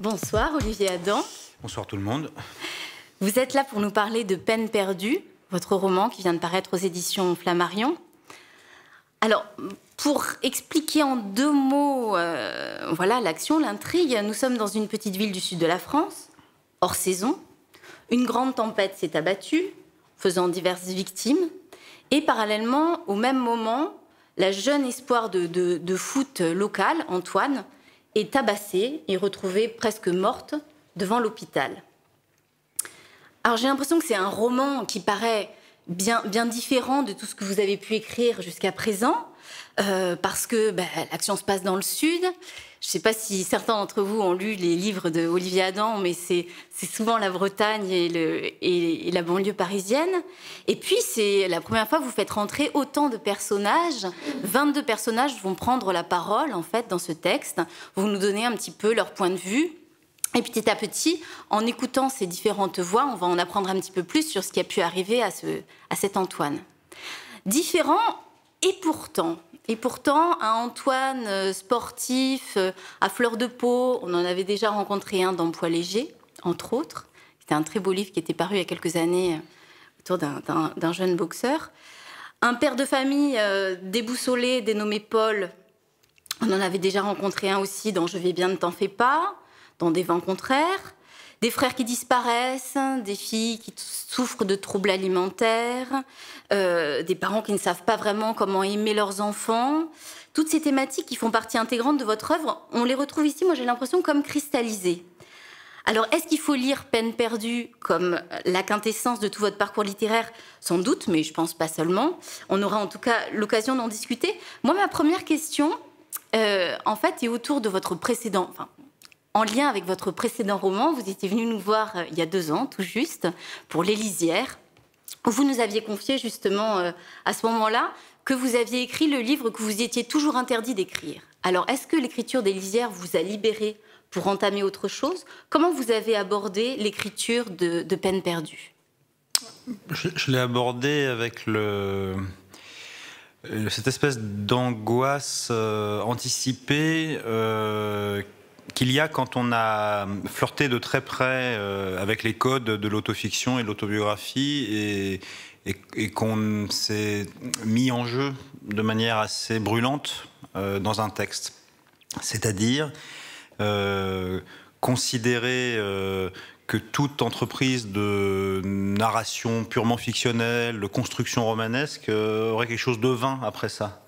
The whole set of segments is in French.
Bonsoir Olivier Adam. Bonsoir tout le monde. Vous êtes là pour nous parler de Peine perdue, votre roman qui vient de paraître aux éditions Flammarion. Alors, pour expliquer en deux mots, euh, voilà l'action, l'intrigue. Nous sommes dans une petite ville du sud de la France, hors saison. Une grande tempête s'est abattue, faisant diverses victimes. Et parallèlement, au même moment, la jeune espoir de, de foot local, Antoine, est tabassée et retrouvée presque morte devant l'hôpital. Alors j'ai l'impression que c'est un roman qui paraît bien, bien différent de tout ce que vous avez pu écrire jusqu'à présent, euh, parce que bah, l'action se passe dans le sud je ne sais pas si certains d'entre vous ont lu les livres d'Olivier Adam, mais c'est souvent la Bretagne et, la banlieue parisienne. Et puis, c'est la première fois que vous faites rentrer autant de personnages. 22 personnages vont prendre la parole, en fait, dans ce texte, Vous nous donnez un petit peu leur point de vue. Et petit à petit, en écoutant ces différentes voix, on va en apprendre un petit peu plus sur ce qui a pu arriver à, ce, à cet Antoine. Différents et pourtant, et pourtant, un Antoine euh, sportif, euh, à fleur de peau, on en avait déjà rencontré un dans Poids léger, entre autres. C'était un très beau livre qui était paru il y a quelques années euh, autour d'un jeune boxeur. Un père de famille déboussolé, dénommé Paul, on en avait déjà rencontré un aussi dans Je vais bien, ne t'en fais pas, dans Des vents contraires des frères qui disparaissent, des filles qui souffrent de troubles alimentaires, euh, des parents qui ne savent pas vraiment comment aimer leurs enfants. Toutes ces thématiques qui font partie intégrante de votre œuvre, on les retrouve ici, moi j'ai l'impression, comme cristallisées. Alors, est-ce qu'il faut lire Peine perdue comme la quintessence de tout votre parcours littéraire Sans doute, mais je pense pas seulement. On aura en tout cas l'occasion d'en discuter. Moi, ma première question, euh, en fait, est autour de votre précédent, en lien avec votre précédent roman, vous étiez venu nous voir euh, il y a deux ans, tout juste, pour L'Élisière, où vous nous aviez confié justement euh, à ce moment-là que vous aviez écrit le livre que vous étiez toujours interdit d'écrire. Alors, est-ce que l'écriture d'Élisière vous a libéré pour entamer autre chose Comment vous avez abordé l'écriture de, Peine perdue Je, l'ai abordé avec le, cette espèce d'angoisse euh, anticipée qu'il y a quand on a flirté de très près euh, avec les codes de l'autofiction et de l'autobiographie et, qu'on s'est mis en jeu de manière assez brûlante euh, dans un texte. C'est-à-dire euh, considérer que toute entreprise de narration purement fictionnelle, de construction romanesque, aurait quelque chose de vain après ça.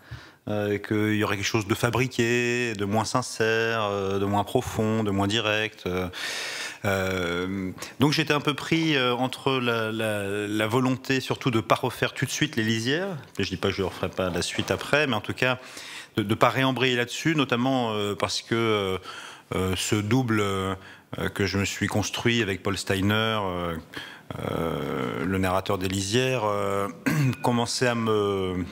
Euh, qu'il y aurait quelque chose de fabriqué, de moins sincère, euh, de moins profond, de moins direct. Euh, donc j'étais un peu pris entre la, la, volonté surtout de ne pas refaire tout de suite les lisières, je ne dis pas que je ne referai pas la suite après, mais en tout cas de ne pas réembrayer là-dessus, notamment parce que ce double que je me suis construit avec Paul Steiner, le narrateur des lisières, commençait à me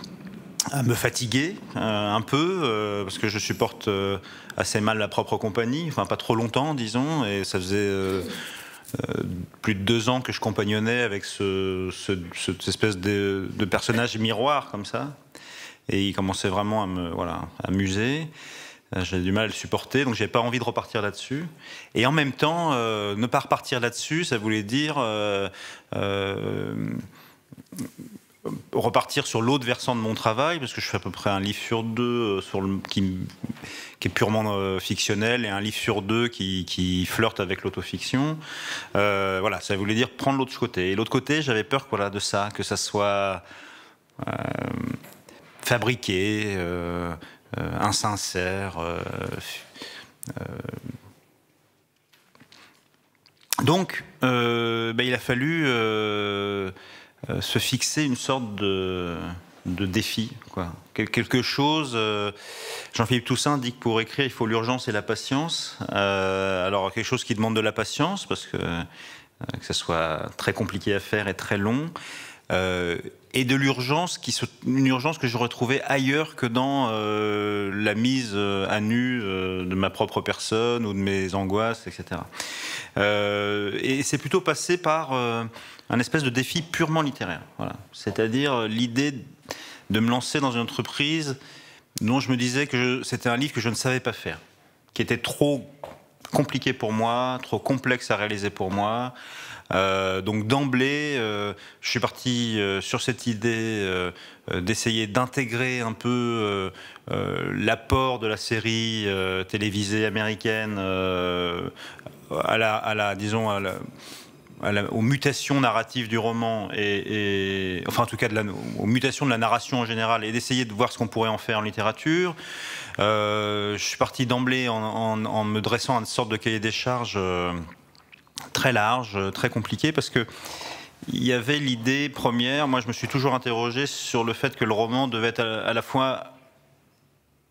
à me fatiguer euh, un peu euh, parce que je supporte euh, assez mal la propre compagnie, enfin pas trop longtemps disons, et ça faisait plus de deux ans que je compagnonnais avec cette espèce de, personnage miroir comme ça, et il commençait vraiment à me voilà amuser. J'ai du mal à le supporter, donc j'avais pas envie de repartir là-dessus. Et en même temps, ne pas repartir là-dessus, ça voulait dire euh, repartir sur l'autre versant de mon travail, parce que je fais à peu près un livre sur deux euh, qui, est purement euh, fictionnel et un livre sur deux qui, flirte avec l'autofiction. voilà, ça voulait dire prendre l'autre côté. Et l'autre côté, j'avais peur voilà, de ça, que ça soit fabriqué, insincère. donc, ben, il a fallu euh, se fixer une sorte de, défi. Quoi. quelque chose. Euh, Jean-Philippe Toussaint dit que pour écrire, il faut l'urgence et la patience. Euh, alors, quelque chose qui demande de la patience, parce que, que ça soit très compliqué à faire et très long. et de l'urgence, qui une urgence que je retrouvais ailleurs que dans la mise à nu de ma propre personne ou de mes angoisses, etc. et c'est plutôt passé par un espèce de défi purement littéraire. Voilà. C'est-à-dire euh, l'idée de me lancer dans une entreprise dont je me disais que c'était un livre que je ne savais pas faire, qui était trop compliqué pour moi, trop complexe à réaliser pour moi. Euh, donc d'emblée, euh, je suis parti sur cette idée d'essayer d'intégrer un peu l'apport de la série télévisée américaine à la, à la, disons, à la, aux mutations narratives du roman, et, enfin en tout cas aux mutations de la narration en général, et d'essayer de voir ce qu'on pourrait en faire en littérature. Euh, je suis parti d'emblée en, me dressant une sorte de cahier des charges euh, très large, euh, très compliqué, parce que il y avait l'idée première, moi je me suis toujours interrogé sur le fait que le roman devait être à la fois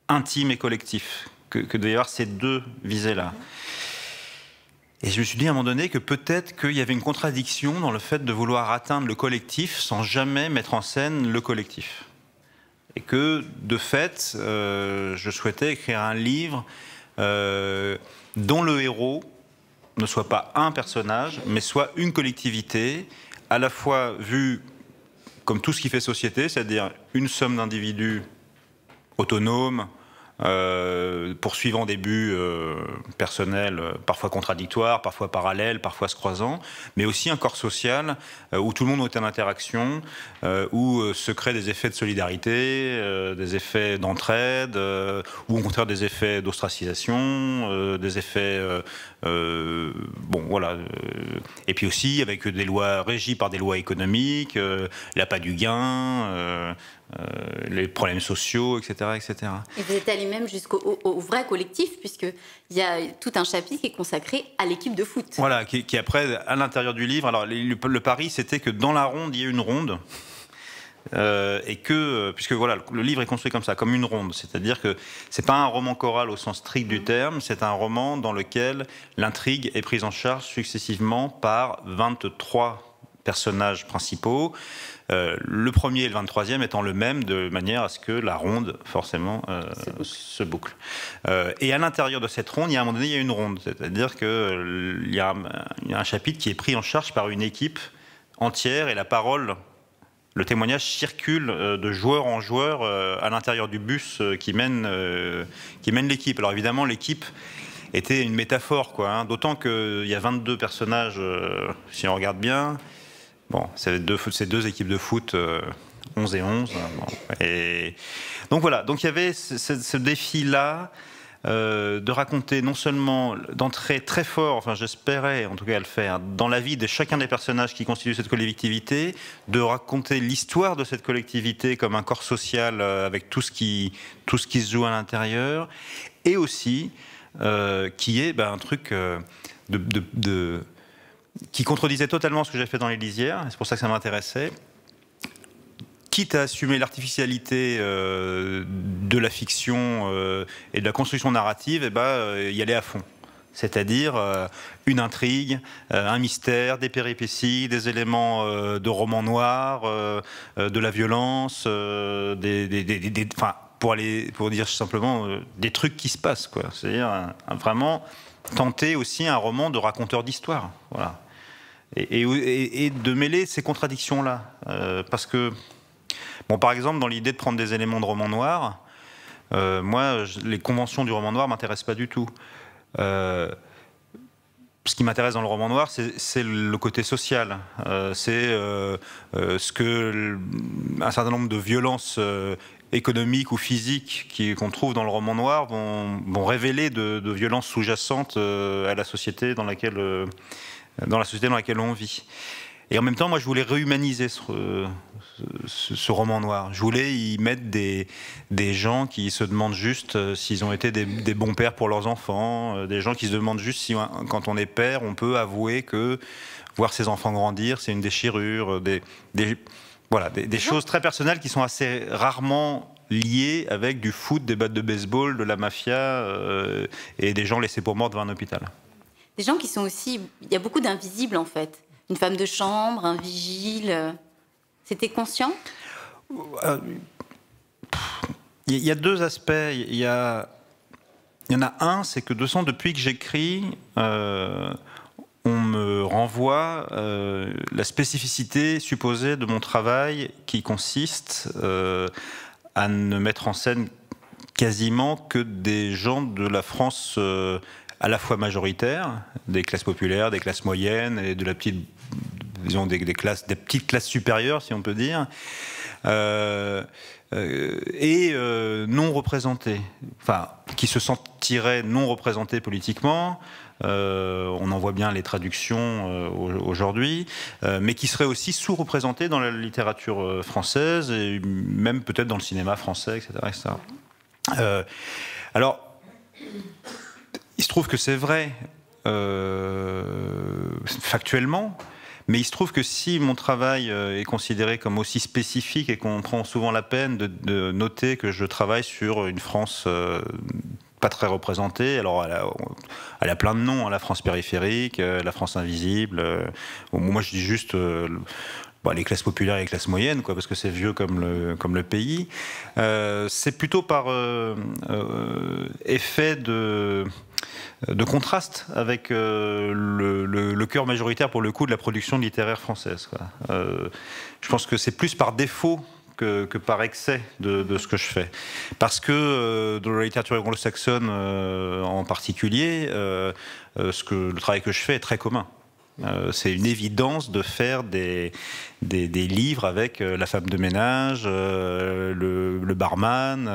intime et collectif, que, que avoir ces deux visées-là. Et je me suis dit à un moment donné que peut-être qu'il y avait une contradiction dans le fait de vouloir atteindre le collectif sans jamais mettre en scène le collectif. Et que, de fait, euh, je souhaitais écrire un livre euh, dont le héros ne soit pas un personnage, mais soit une collectivité, à la fois vue comme tout ce qui fait société, c'est-à-dire une somme d'individus autonomes, euh, poursuivant des buts euh, personnels, euh, parfois contradictoires, parfois parallèles, parfois se croisant, mais aussi un corps social où tout le monde est en interaction, où se créent des effets de solidarité, des effets d'entraide, ou au contraire des effets d'ostracisation, des effets, bon voilà, et puis aussi avec des lois régies par des lois économiques, l'appât du gain. Euh, les problèmes sociaux, etc. etc. Et vous êtes allé même jusqu'au vrai collectif, puisqu'il y a tout un chapitre qui est consacré à l'équipe de foot. Voilà, qui, après, à l'intérieur du livre, alors le, pari, c'était que dans la ronde, il y ait une ronde. Euh, et que, euh, puisque voilà, le livre est construit comme ça, comme une ronde, c'est-à-dire que c'est pas un roman choral au sens strict du terme, c'est un roman dans lequel l'intrigue est prise en charge successivement par 23 personnages principaux. Euh, le premier et le 23e étant le même, de manière à ce que la ronde, forcément, euh, se boucle. Euh, et à l'intérieur de cette ronde, il y a un moment donné, il y a une ronde. C'est-à-dire qu'il y, a il y a un chapitre qui est pris en charge par une équipe entière et la parole le témoignage circule de joueur en joueur à l'intérieur du bus qui mène, qui mène l'équipe. Alors évidemment, l'équipe était une métaphore, quoi. Hein. D'autant qu'il y a 22 personnages, si on regarde bien. Bon, c'est deux, équipes de foot. 11 euh, et 11. Hein, et donc voilà, donc il y avait ce, défi-là euh, de raconter non seulement d'entrer très fort, enfin j'espérais en tout cas le faire, dans la vie de chacun des personnages qui constituent cette collectivité, de raconter l'histoire de cette collectivité comme un corps social euh, avec tout ce, qui, tout ce qui se joue à l'intérieur, et aussi qui est ben, un truc de, de qui contredisait totalement ce que j'ai fait dans les lisières, c'est pour ça que ça m'intéressait. Quitte à assumer l'artificialité euh, de la fiction euh, et de la construction narrative, et eh ben, euh, y aller à fond c'est-à-dire une intrigue, un mystère, des péripéties, des éléments de roman noir, de la violence, des, pour, aller, pour dire simplement des trucs qui se passent, C'est-à-dire vraiment tenter aussi un roman de raconteur d'histoire, voilà et, et, de mêler ces contradictions-là. Euh, parce que, bon, par exemple, dans l'idée de prendre des éléments de roman noir, euh, moi, les conventions du roman noir m'intéressent pas du tout. Euh, ce qui m'intéresse dans le roman noir, c'est le côté social. c'est ce que un certain nombre de violences économiques ou physiques qu'on trouve dans le roman noir vont, révéler de, de violences sous-jacentes à la société dans laquelle dans la société dans laquelle on vit. Et en même temps, moi, je voulais réhumaniser ce, ce, roman noir. Je voulais y mettre des, des gens qui se demandent juste euh, s'ils ont été des, bons pères pour leurs enfants, euh, des gens qui se demandent juste si, hein, quand on est père, on peut avouer que voir ses enfants grandir, c'est une déchirure, euh, des, voilà, des, choses très personnelles qui sont assez rarement liées avec du foot, des battes de baseball, de la mafia et des gens laissés pour mort devant un hôpital gens qui sont aussi. Il y a beaucoup d'invisibles en fait. Une femme de chambre, un vigile. C'était conscient euh, Il y a deux aspects. Il y, en a un, c'est que de depuis que j'écris, euh, on me renvoie euh, la spécificité supposée de mon travail qui consiste à ne mettre en scène quasiment que des gens de la France à la fois majoritaire, des classes populaires, des classes moyennes et de la petite, disons, des, classes, des petites classes supérieures, si on peut dire. Euh, euh, et euh, non représentées enfin, qui se sentiraient non représentées politiquement. on en voit bien les traductions aujourd'hui, mais qui seraient aussi sous représentées dans la littérature française et même peut-être dans le cinéma français, etc. etc. alors, se trouve que c'est vrai euh, factuellement, mais il se trouve que si mon travail euh, est considéré comme aussi spécifique et qu'on prend souvent la peine de, noter que je travaille sur une France euh, pas très représentée. Alors, elle a, elle a, plein de noms, hein, la France périphérique, la France invisible. moi, je dis juste bah, les classes populaires et les classes moyennes, quoi, parce que c'est vieux comme le, comme le pays. c'est plutôt par effet de de contraste avec euh, le, cœur majoritaire pour le coup de la production littéraire française. Euh, je pense que c'est plus par défaut que, par excès de, ce que je fais. Parce que euh, dans la littérature anglo-saxonne en particulier, ce que, le travail que je fais est très commun. Euh, c'est une évidence de faire des, des, livres avec euh, la femme de ménage, euh, le, barman,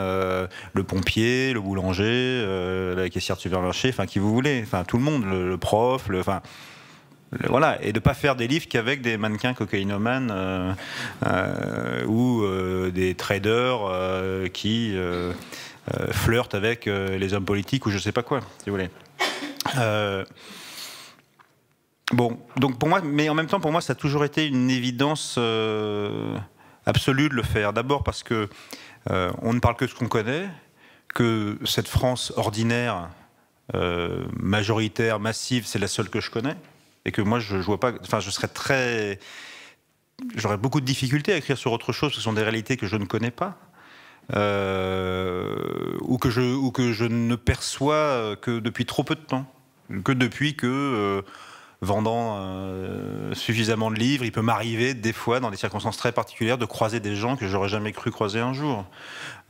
le pompier, le boulanger, la caissière de supermarché, enfin qui vous voulez, enfin tout le monde, le, prof, le, enfin voilà, et de pas faire des livres qu'avec des mannequins cocaïnomanes ou des traders qui flirtent avec les hommes politiques ou je sais pas quoi, si vous voulez. Bon, donc pour moi, mais en même temps, pour moi, ça a toujours été une évidence euh, absolue de le faire. D'abord parce que euh, on ne parle que ce qu'on connaît, que cette France ordinaire, euh, majoritaire, massive, c'est la seule que je connais, et que moi, je, ne vois pas. Enfin, je serais très, j'aurais beaucoup de difficultés à écrire sur autre chose. Ce sont des réalités que je ne connais pas. ou, que je, ou que je ne perçois que depuis trop peu de temps, que depuis que vendant euh, suffisamment de livres, il peut m'arriver des fois, dans des circonstances très particulières, de croiser des gens que j'aurais jamais cru croiser un jour.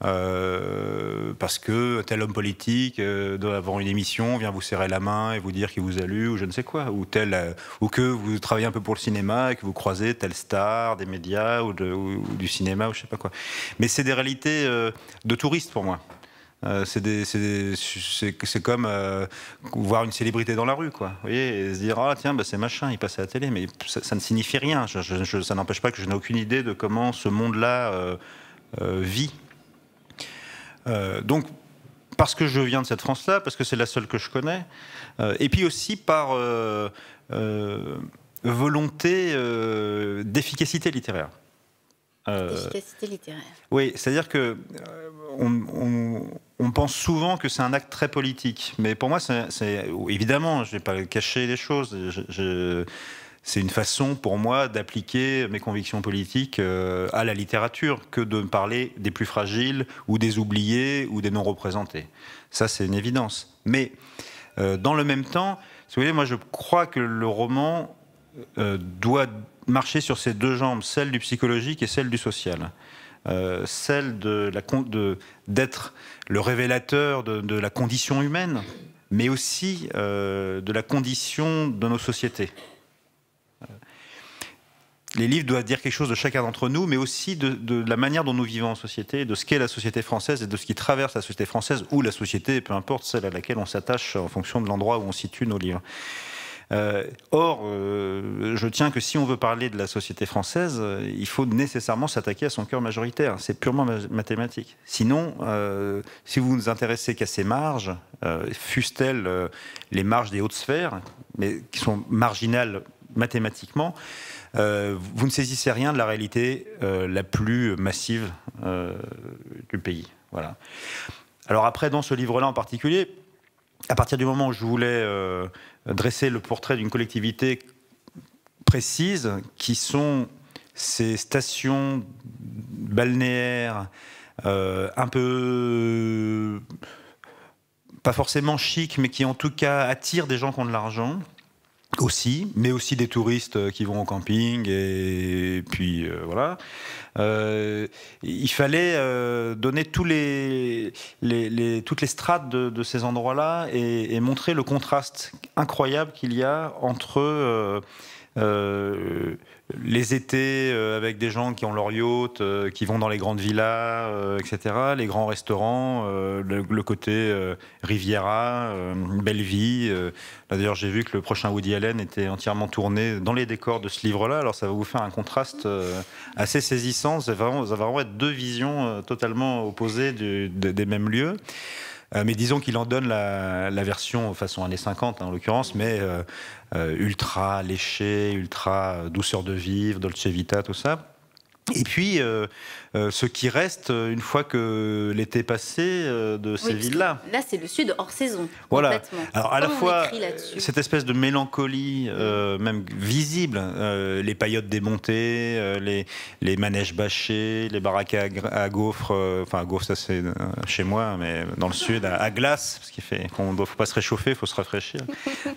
Euh, parce que tel homme politique, euh, avant une émission, vient vous serrer la main et vous dire qu'il vous a lu, ou je ne sais quoi, ou, tel, euh, ou que vous travaillez un peu pour le cinéma et que vous croisez telle star des médias ou, du cinéma, ou je sais pas quoi. Mais c'est des réalités de touristes pour moi. Euh, c'est comme euh, voir une célébrité dans la rue, quoi. Vous voyez, et se dire, ah tiens, bah, c'est machin, il passait à la télé, mais ça, ne signifie rien. ça n'empêche pas que je n'ai aucune idée de comment ce monde-là euh, vit. donc, parce que je viens de cette France-là, parce que c'est la seule que je connais, et puis aussi par volonté d'efficacité littéraire. Euh, Efficacité littéraire. Oui, c'est-à-dire que on, on pense souvent que c'est un acte très politique, mais pour moi, c'est évidemment, je ne vais pas cacher les choses. c'est une façon pour moi d'appliquer mes convictions politiques euh, à la littérature que de parler des plus fragiles ou des oubliés ou des non représentés. Ça, c'est une évidence. Mais euh, dans le même temps, vous moi, je crois que le roman euh, doit marcher sur ses deux jambes, celle du psychologique et celle du social. Euh, celle d'être le révélateur de, la condition humaine, mais aussi euh, de la condition de nos sociétés. Euh, les livres doivent dire quelque chose de chacun d'entre nous, mais aussi de, de, la manière dont nous vivons en société, de ce qu'est la société française et de ce qui traverse la société française ou la société, peu importe celle à laquelle on s'attache en fonction de l'endroit où on situe nos livres. Euh, or, euh, je tiens que si on veut parler de la société française, euh, il faut nécessairement s'attaquer à son cœur majoritaire. C'est purement mathématique. Sinon, si vous vous intéressez qu'à ces marges, fussent-elles les marges des hautes sphères, mais qui sont marginales mathématiquement, vous ne saisissez rien de la réalité la plus massive du pays. Voilà. Alors après, dans ce livre-là en particulier, à partir du moment où je voulais dresser le portrait d'une collectivité précise qui sont ces stations balnéaires euh, un peu pas forcément chic, mais qui en tout cas attirent des gens qui ont de l'argent, aussi, mais aussi des touristes euh, qui vont au camping et puis euh, voilà. Euh, il fallait donner tous les, les, toutes les strates de, ces endroits-là et, et, montrer le contraste incroyable qu'il y a entre les étés euh, avec des gens qui ont leur yacht, euh, qui vont dans les grandes villas, euh, etc., les grands restaurants, le, côté Riviera, belle vie. D'ailleurs, j'ai vu que le prochain Woody Allen était entièrement tourné dans les décors de ce livre-là. Alors, ça va vous faire un contraste assez saisissant. Ça va, vraiment, être deux visions totalement opposées des mêmes lieux. Euh, mais disons qu'il en donne la, version façon années 50 hein, en l'occurrence, mais euh, euh, ultra léché, ultra douceur de vivre, dolce vita, tout ça. Et puis, euh, ce qui reste euh, une fois que l'été passé euh, de ces villes-là. Là, c'est le sud hors saison. Voilà. Alors à la fois cette espèce de mélancolie, mm. même visible, les paillotes démontées, les, les manèges bâchés, les baraques à, gaufres, enfin à gaufres ça c'est chez moi, mais dans le sud à, glace, parce qu'il fait qu'on ne faut pas se réchauffer, il faut se rafraîchir,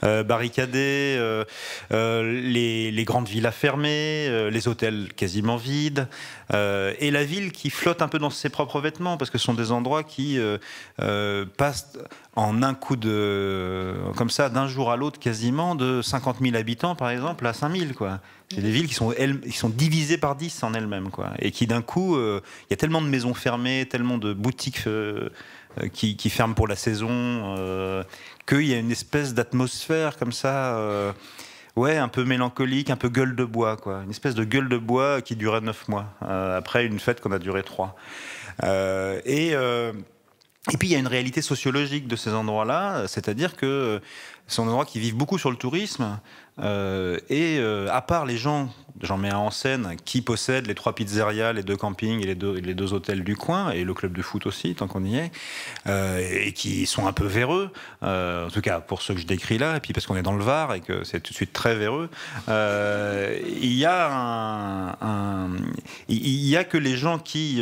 barricadés, les, les, grandes villas fermées, les hôtels quasiment vides, et la ville qui flotte un peu dans ses propres vêtements, parce que ce sont des endroits qui euh, euh, passent en un coup de. comme ça, d'un jour à l'autre quasiment, de 50 000 habitants par exemple à 5 000. Quoi. C'est des villes qui sont, elles, sont divisées par 10 en elles-mêmes, quoi. Et qui d'un coup, euh, il y a tellement de maisons fermées, tellement de boutiques qui, ferment pour la saison, qu'il y a une espèce d'atmosphère comme ça Ouais, un peu mélancolique, un peu gueule de bois, quoi. Une espèce de gueule de bois qui durait neuf mois, euh, après une fête qu'on a duré trois. Euh, et, euh, et puis il y a une réalité sociologique de ces endroits-là, c'est-à-dire que ce sont des endroits qui vivent beaucoup sur le tourisme, euh, et euh, à part les gens, j'en mets un en scène, qui possèdent les trois pizzerias, les deux campings et les deux, les deux hôtels du coin, et le club de foot aussi, tant qu'on y est, euh, et qui sont un peu véreux, en tout cas pour ceux que je décris là, et puis parce qu'on est dans le Var et que c'est tout de suite très véreux, il y a il y a que les gens qui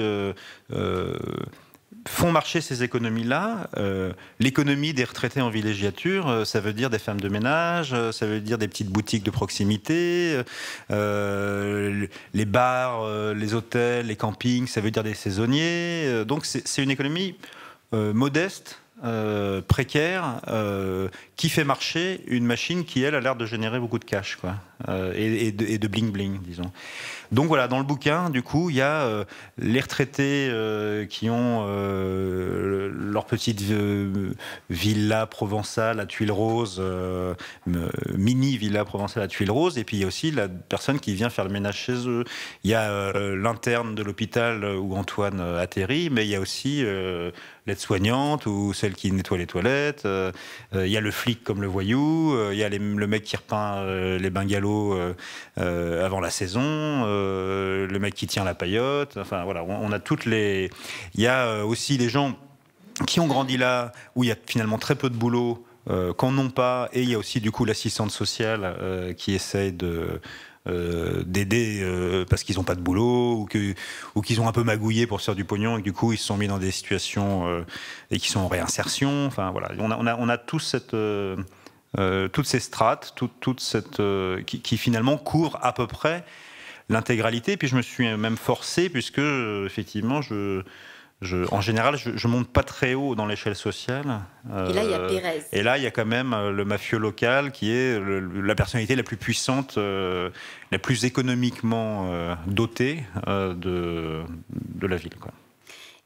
font marcher ces économies-là. Euh, l'économie des retraités en villégiature, euh, ça veut dire des femmes de ménage, euh, ça veut dire des petites boutiques de proximité, les bars, les hôtels, les campings, ça veut dire des saisonniers. Donc c'est une économie modeste, précaire qui fait marcher une machine qui, elle, a l'air de générer beaucoup de cash quoi, et, et, de, bling bling, disons. Donc voilà, dans le bouquin, du coup, il y a euh, les retraités euh, qui ont euh, leur petite villa provençale à tuiles roses, mini villa provençale à tuiles roses, et puis il y a aussi la personne qui vient faire le ménage chez eux. Il y a l'interne de l'hôpital où Antoine atterrit, mais il y a aussi l'aide-soignante ou celle qui nettoie les toilettes. Il y a le flic comme le voyou. Il y a le mec qui repeint les bungalows avant la saison. Euh, le mec qui tient la paillote. Enfin voilà, on, a toutes les. Il y a euh, aussi des gens qui ont grandi là, où il y a finalement très peu de boulot, euh, qu'on qu'en n'ont pas. Et il y a aussi du coup l'assistante sociale qui essaye de. d'aider parce qu'ils n'ont pas de boulot ou qu'ils ou ont un peu magouillé pour se faire du pognon et du coup ils se sont mis dans des situations et qui sont en réinsertion. Enfin voilà, on a, on a, on a tous cette, toutes ces strates, toute cette, qui, finalement courent à peu près l'intégralité. Puis je me suis même forcé, puisque euh, effectivement, je, je, en général, je, ne monte pas très haut dans l'échelle sociale. et là, il y a euh, Pérez. Et là, il y a quand même euh, le mafieux local qui est la personnalité la plus puissante, la plus économiquement dotée de, de, la ville.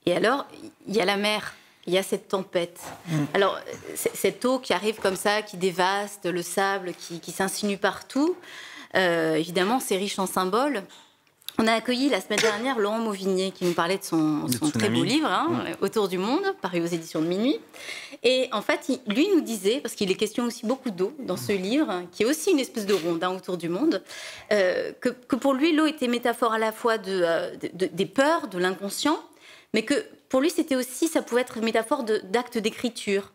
Et alors, il y a la mer, il y a cette tempête. Mm. Alors, cette eau qui arrive comme ça, qui dévaste le sable, qui, qui s'insinue partout. Euh, évidemment, c'est riche en symboles. On a accueilli la semaine dernière Laurent Mauvigné qui nous parlait de son, très beau livre, hein, euh, Autour du monde, paru aux éditions de Minuit. Et en fait, lui nous disait, parce qu'il est question aussi beaucoup d'eau dans ce livre, hein, qui est aussi une espèce de ronde autour du monde, euh, que, pour lui, l'eau était métaphore à la fois de, des peurs, de l'inconscient, mais que pour lui, c'était aussi, ça pouvait être métaphore d'actes d'écriture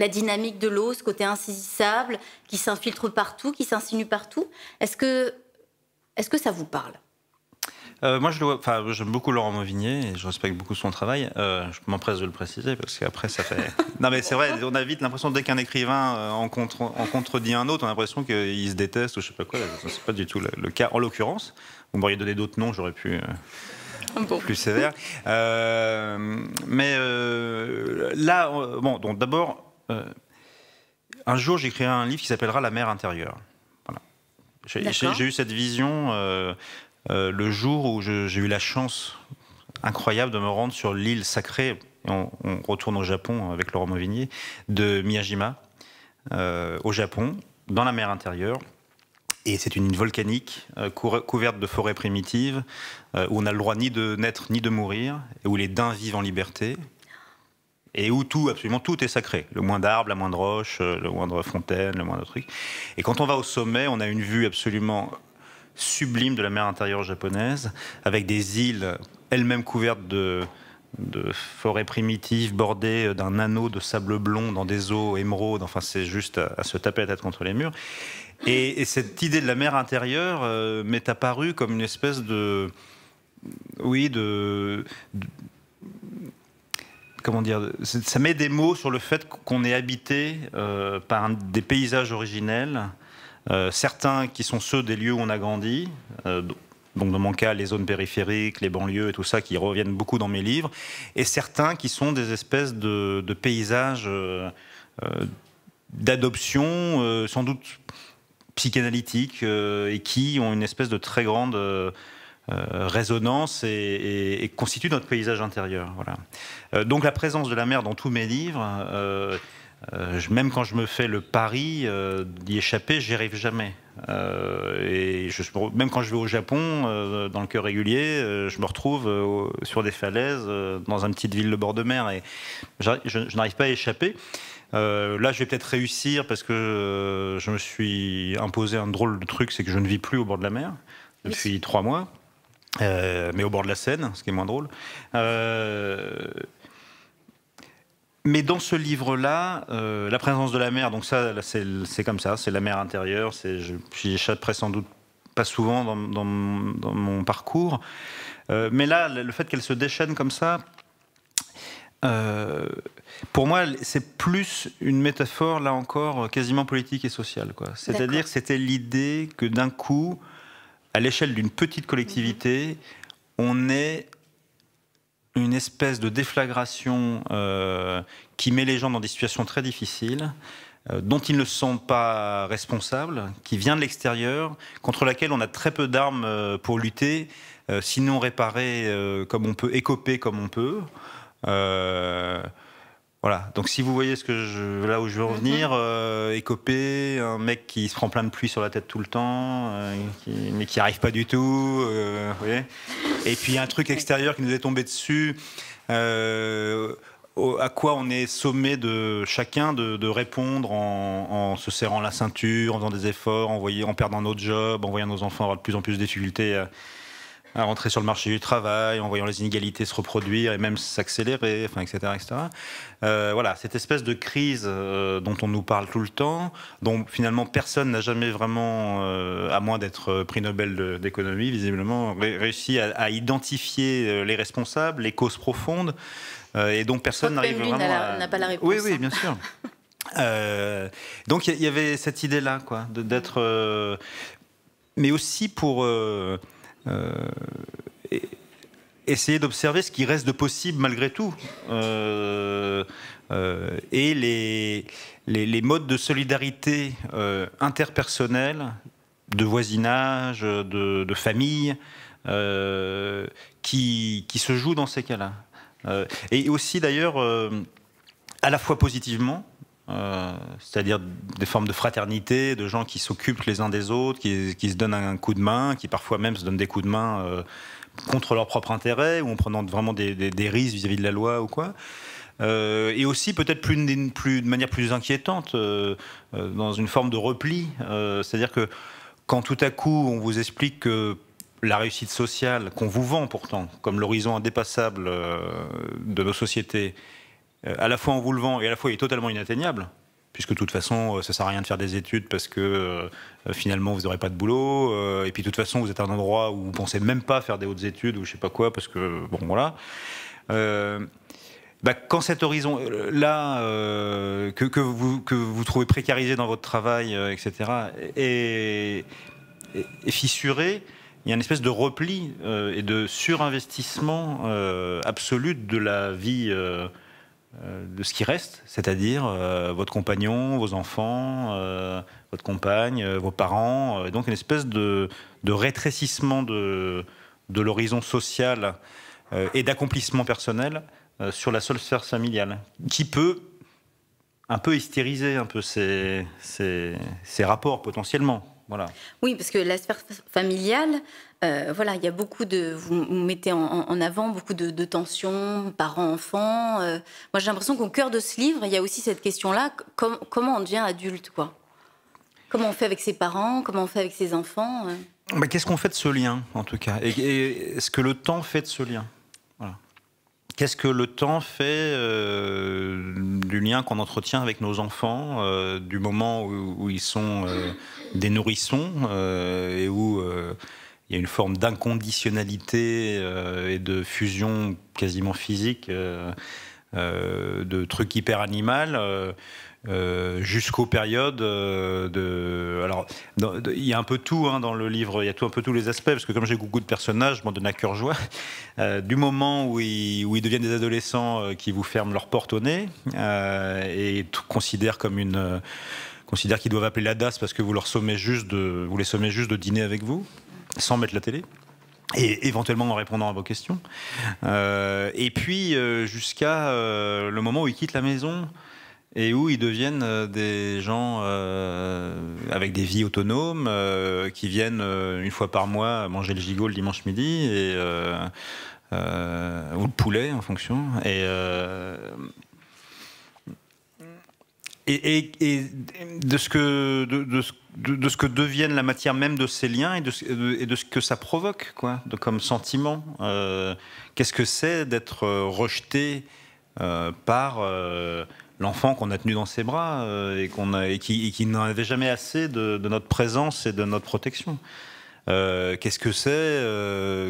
la dynamique de l'eau, ce côté insaisissable qui s'infiltre partout, qui s'insinue partout. Est-ce que, est que ça vous parle euh, moi, je j'aime beaucoup Laurent Mauvigné et je respecte beaucoup son travail. Euh, je m'empresse de le préciser parce qu'après, ça fait. non, mais c'est vrai, on a vite l'impression, dès qu'un écrivain euh, en, contre, en, contredit un autre, on a l'impression qu'il se déteste ou je sais pas quoi. C'est pas du tout le, cas en l'occurrence. Vous m'auriez donné d'autres noms, j'aurais pu. Euh... Ah plus sévère. mais là, bon, donc d'abord, euh, un jour, j'écrirai un livre qui s'appellera La mer intérieure. Voilà. J'ai eu cette vision euh, euh, le jour où j'ai eu la chance incroyable de me rendre sur l'île sacrée, on, retourne au Japon avec Laurent Mauvigné, de Miyajima, au Japon, dans la mer intérieure. Et c'est une île volcanique couverte de forêts primitives, où on n'a le droit ni de naître ni de mourir, et où les daims vivent en liberté, et où tout, absolument tout est sacré. Le moins d'arbres, la moindre roche, euh, le moindre fontaine, le moindre truc. Et quand on va au sommet, on a une vue absolument sublime de la mer intérieure japonaise, avec des îles elles-mêmes couvertes de, forêts primitives bordées d'un anneau de sable blond dans des eaux émeraudes. Enfin, c'est juste à, se taper la tête contre les murs. Et, cette idée de la mer intérieure euh, m'est apparue comme une espèce de. Oui, de comment dire, ça met des mots sur le fait qu'on est habité euh, par des paysages originels, euh, certains qui sont ceux des lieux où on a grandi. Euh, donc dans mon cas, les zones périphériques, les banlieues et tout ça qui reviennent beaucoup dans mes livres, et certains qui sont des espèces de, de paysages d'adoption, sans doute psychanalytiques, et qui ont une espèce de très grande euh, résonance et, constitue notre paysage intérieur. Voilà. Euh, donc la présence de la mer dans tous mes livres, euh, même quand je me fais le pari d'y échapper, j'y arrive jamais. et je, même quand je vais au Japon, dans le cœur régulier, je me retrouve sur des falaises, dans une petite ville de bord de mer, et je, n'arrive pas à échapper. là, je vais peut-être réussir parce que je me suis imposé un drôle de truc, c'est que je ne vis plus au bord de la mer depuis trois mois. Euh, mais au bord de la Seine, ce qui est moins drôle. Euh, mais dans ce livre-là, euh, la présence de la mer, donc ça, c'est comme ça, c'est la mer intérieure, Je j'y échappe sans doute pas souvent dans, mon parcours. mais là, le fait qu'elle se déchaîne comme ça, pour moi, c'est plus une métaphore, là encore, quasiment politique et sociale. C'est-à-dire que c'était l'idée que d'un coup, à l'échelle d'une petite collectivité, on est une espèce de déflagration euh, qui met les gens dans des situations très difficiles, euh, dont ils ne sont pas responsables, qui vient de l'extérieur, contre laquelle on a très peu d'armes euh, pour lutter, sinon réparer comme on peut, écoper comme on peut. Voilà. Donc si vous voyez ce que je, là où je veux mhm. en venir, euh, écopé, un mec qui se prend plein de pluie sur la tête tout le temps, euh, qui, mais qui arrive pas du tout, euh, vous voyez. Et puis un truc extérieur qui nous est tombé dessus. à quoi on est sommé de chacun de, répondre en, se serrant la ceinture, en faisant des efforts, en, en perdant notre job, en voyant nos enfants avoir de plus en plus de difficultés à rentrer sur le marché du travail, en voyant les inégalités se reproduire et même s'accélérer, enfin, etc. etc. Euh, voilà, cette espèce de crise euh, dont on nous parle tout le temps, dont finalement personne n'a jamais vraiment, euh, à moins d'être prix Nobel d'économie, visiblement, réussi à, identifier les responsables, les causes profondes, et dont personne n'arrive vraiment à... n'a pas la réponse. Oui, oui, hein. bien sûr. donc il y, y, avait cette idée-là, quoi, d'être... mais aussi pour... Euh, essayer d'observer ce qui reste de possible malgré tout. Euh, euh, et les, les, modes de solidarité interpersonnelle, de voisinage, de, famille, qui, qui, se jouent dans ces cas-là. et aussi d'ailleurs, à la fois positivement, euh, c'est-à-dire des formes de fraternité, de gens qui s'occupent les uns des autres, qui, se donnent un coup de main, qui parfois même se donnent des coups de main euh, contre leur propre intérêt ou en prenant vraiment des, risques vis-à-vis de la loi ou quoi. Euh, et aussi peut-être plus, plus, de manière plus inquiétante, dans une forme de repli. c'est-à-dire que quand tout à coup on vous explique que la réussite sociale qu'on vous vend pourtant comme l'horizon indépassable de nos sociétés euh, à la fois en vous levant et à la fois il est totalement inatteignable, puisque de toute façon, euh, ça sert à rien de faire des études parce que euh, finalement, vous n'aurez pas de boulot. et puis, de toute façon, vous êtes à un endroit où vous pensez même pas faire des hautes études ou je sais pas quoi, parce que bon, voilà. Bah, quand cet horizon-là que, vous, que vous trouvez précarisé dans votre travail, etc., est, fissuré, il y a une espèce de repli et de surinvestissement absolu de la vie euh, de ce qui reste, c'est-à-dire euh, votre compagnon, vos enfants, euh, votre compagne, vos parents. donc une espèce de, rétrécissement de, l'horizon social et d'accomplissement personnel sur la seule sphère familiale, qui peut un peu hystériser un peu ces, rapports potentiellement. Oui, parce que la sphère familiale, euh, voilà, il y a beaucoup de. Vous, mettez en, avant beaucoup de, tensions, parents-enfants. Euh. moi, j'ai l'impression qu'au cœur de ce livre, il y a aussi cette question-là comment on devient adulte, quoi Comment on fait avec ses parents Comment on fait avec ses enfants euh bah, Qu'est-ce qu'on fait de ce lien, en tout cas Et, est-ce que le temps fait de ce lien Qu'est-ce que le temps fait du lien qu'on entretient avec nos enfants, du moment où, ils sont des nourrissons et où il y a une forme d'inconditionnalité euh, et de fusion quasiment physique euh, euh, de trucs hyper animal. jusqu'aux périodes de. Alors, il y a un peu tout hein, dans le livre, il y a tout, un peu tous les aspects, parce que comme j'ai beaucoup de personnages, je m'en donne à cœur joie. du moment où ils, deviennent des adolescents qui vous ferment leur porte au nez et considèrent comme une. qu'ils doivent appeler la DAS parce que vous leur juste de, vous les sommez juste de dîner avec vous sans mettre la télé et éventuellement en répondant à vos questions. Euh, et puis euh, jusqu'à euh, le moment où ils quittent la maison et où ils deviennent des gens avec des vies autonomes, qui viennent une fois par mois manger le gigot le dimanche midi, et, ou le poulet en fonction. Et, et, de ce que de, de, ce que deviennent la matière même de ces liens et de, ce que ça provoque, quoi, comme sentiment. Euh, qu'est-ce que c'est d'être euh, rejeté euh, par l'enfant qu'on a tenu dans ses bras et, qu'on qui, n'en avait jamais assez de, de, notre présence et de notre protection Qu'est-ce que c'est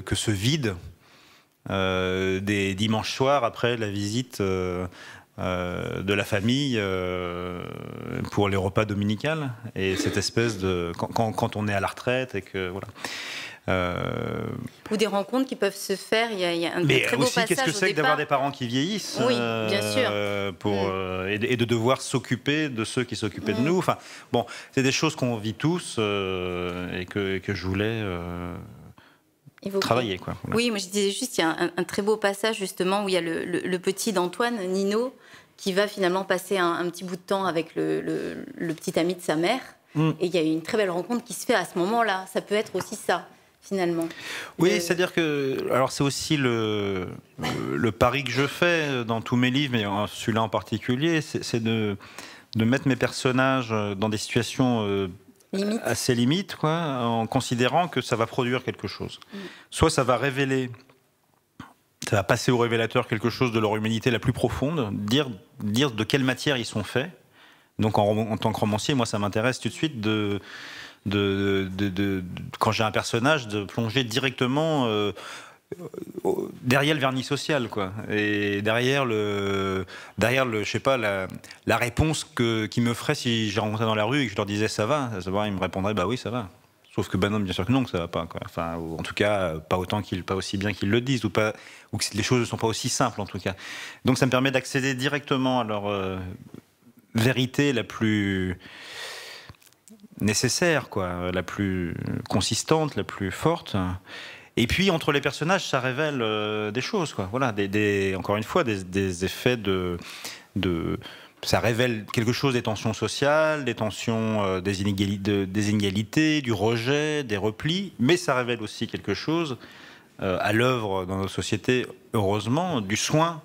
que ce vide des dimanches soirs après la visite euh, de la famille euh, pour les repas dominicales et cette espèce de quand, on est à la retraite et que voilà. Euh, Ou des rencontres qui peuvent se faire. Il y a, un Mais aussi, qu'est-ce que c'est d'avoir des parents qui vieillissent Oui, bien sûr. pour, mm. et, de, devoir s'occuper de ceux qui s'occupaient de mm. nous. Enfin, bon, c'est des choses qu'on vit tous et que, que, je voulais. Travailler, quoi. Oui, moi je disais juste, il y a un, très beau passage justement où il y a le petit d'Antoine, Nino, qui va finalement passer un, petit bout de temps avec le, petit ami de sa mère. Mm. Et il y a une très belle rencontre qui se fait à ce moment-là. Ça peut être aussi ça finalement. Oui, c'est-à-dire que, alors c'est aussi le, le, pari que je fais dans tous mes livres, mais celui-là en particulier, c'est de, de, mettre mes personnages dans des situations euh, assez limites, quoi, en considérant que ça va produire quelque chose. Mm. Soit ça va révéler ça va passer au révélateur quelque chose de leur humanité la plus profonde, dire, dire de quelle matière ils sont faits. Donc en, tant que romancier, moi ça m'intéresse tout de suite de, de, quand j'ai un personnage de plonger directement euh, derrière le vernis social quoi et derrière le derrière le je sais pas la, la réponse que qui me ferait si j'ai rencontré dans la rue et que je leur disais ça va, ça va ils me répondraient bah oui ça va Sauf que non, bien sûr que non, que ça va pas. Enfin, en tout cas, euh, pas autant qu'il, pas aussi bien qu'ils le disent, ou pas, ou que les choses ne sont pas aussi simples en tout cas. Donc, ça me permet d'accéder directement à leur euh, vérité la plus nécessaire, quoi, la plus consistante, la plus forte. Et puis entre les personnages, ça révèle euh, des choses, quoi. Voilà, encore une fois, des, effets de, de ça révèle quelque chose des tensions sociales, des tensions euh, des, inégalités, du rejet, des replis, mais ça révèle aussi quelque chose euh, à l'œuvre dans nos sociétés, heureusement, du soin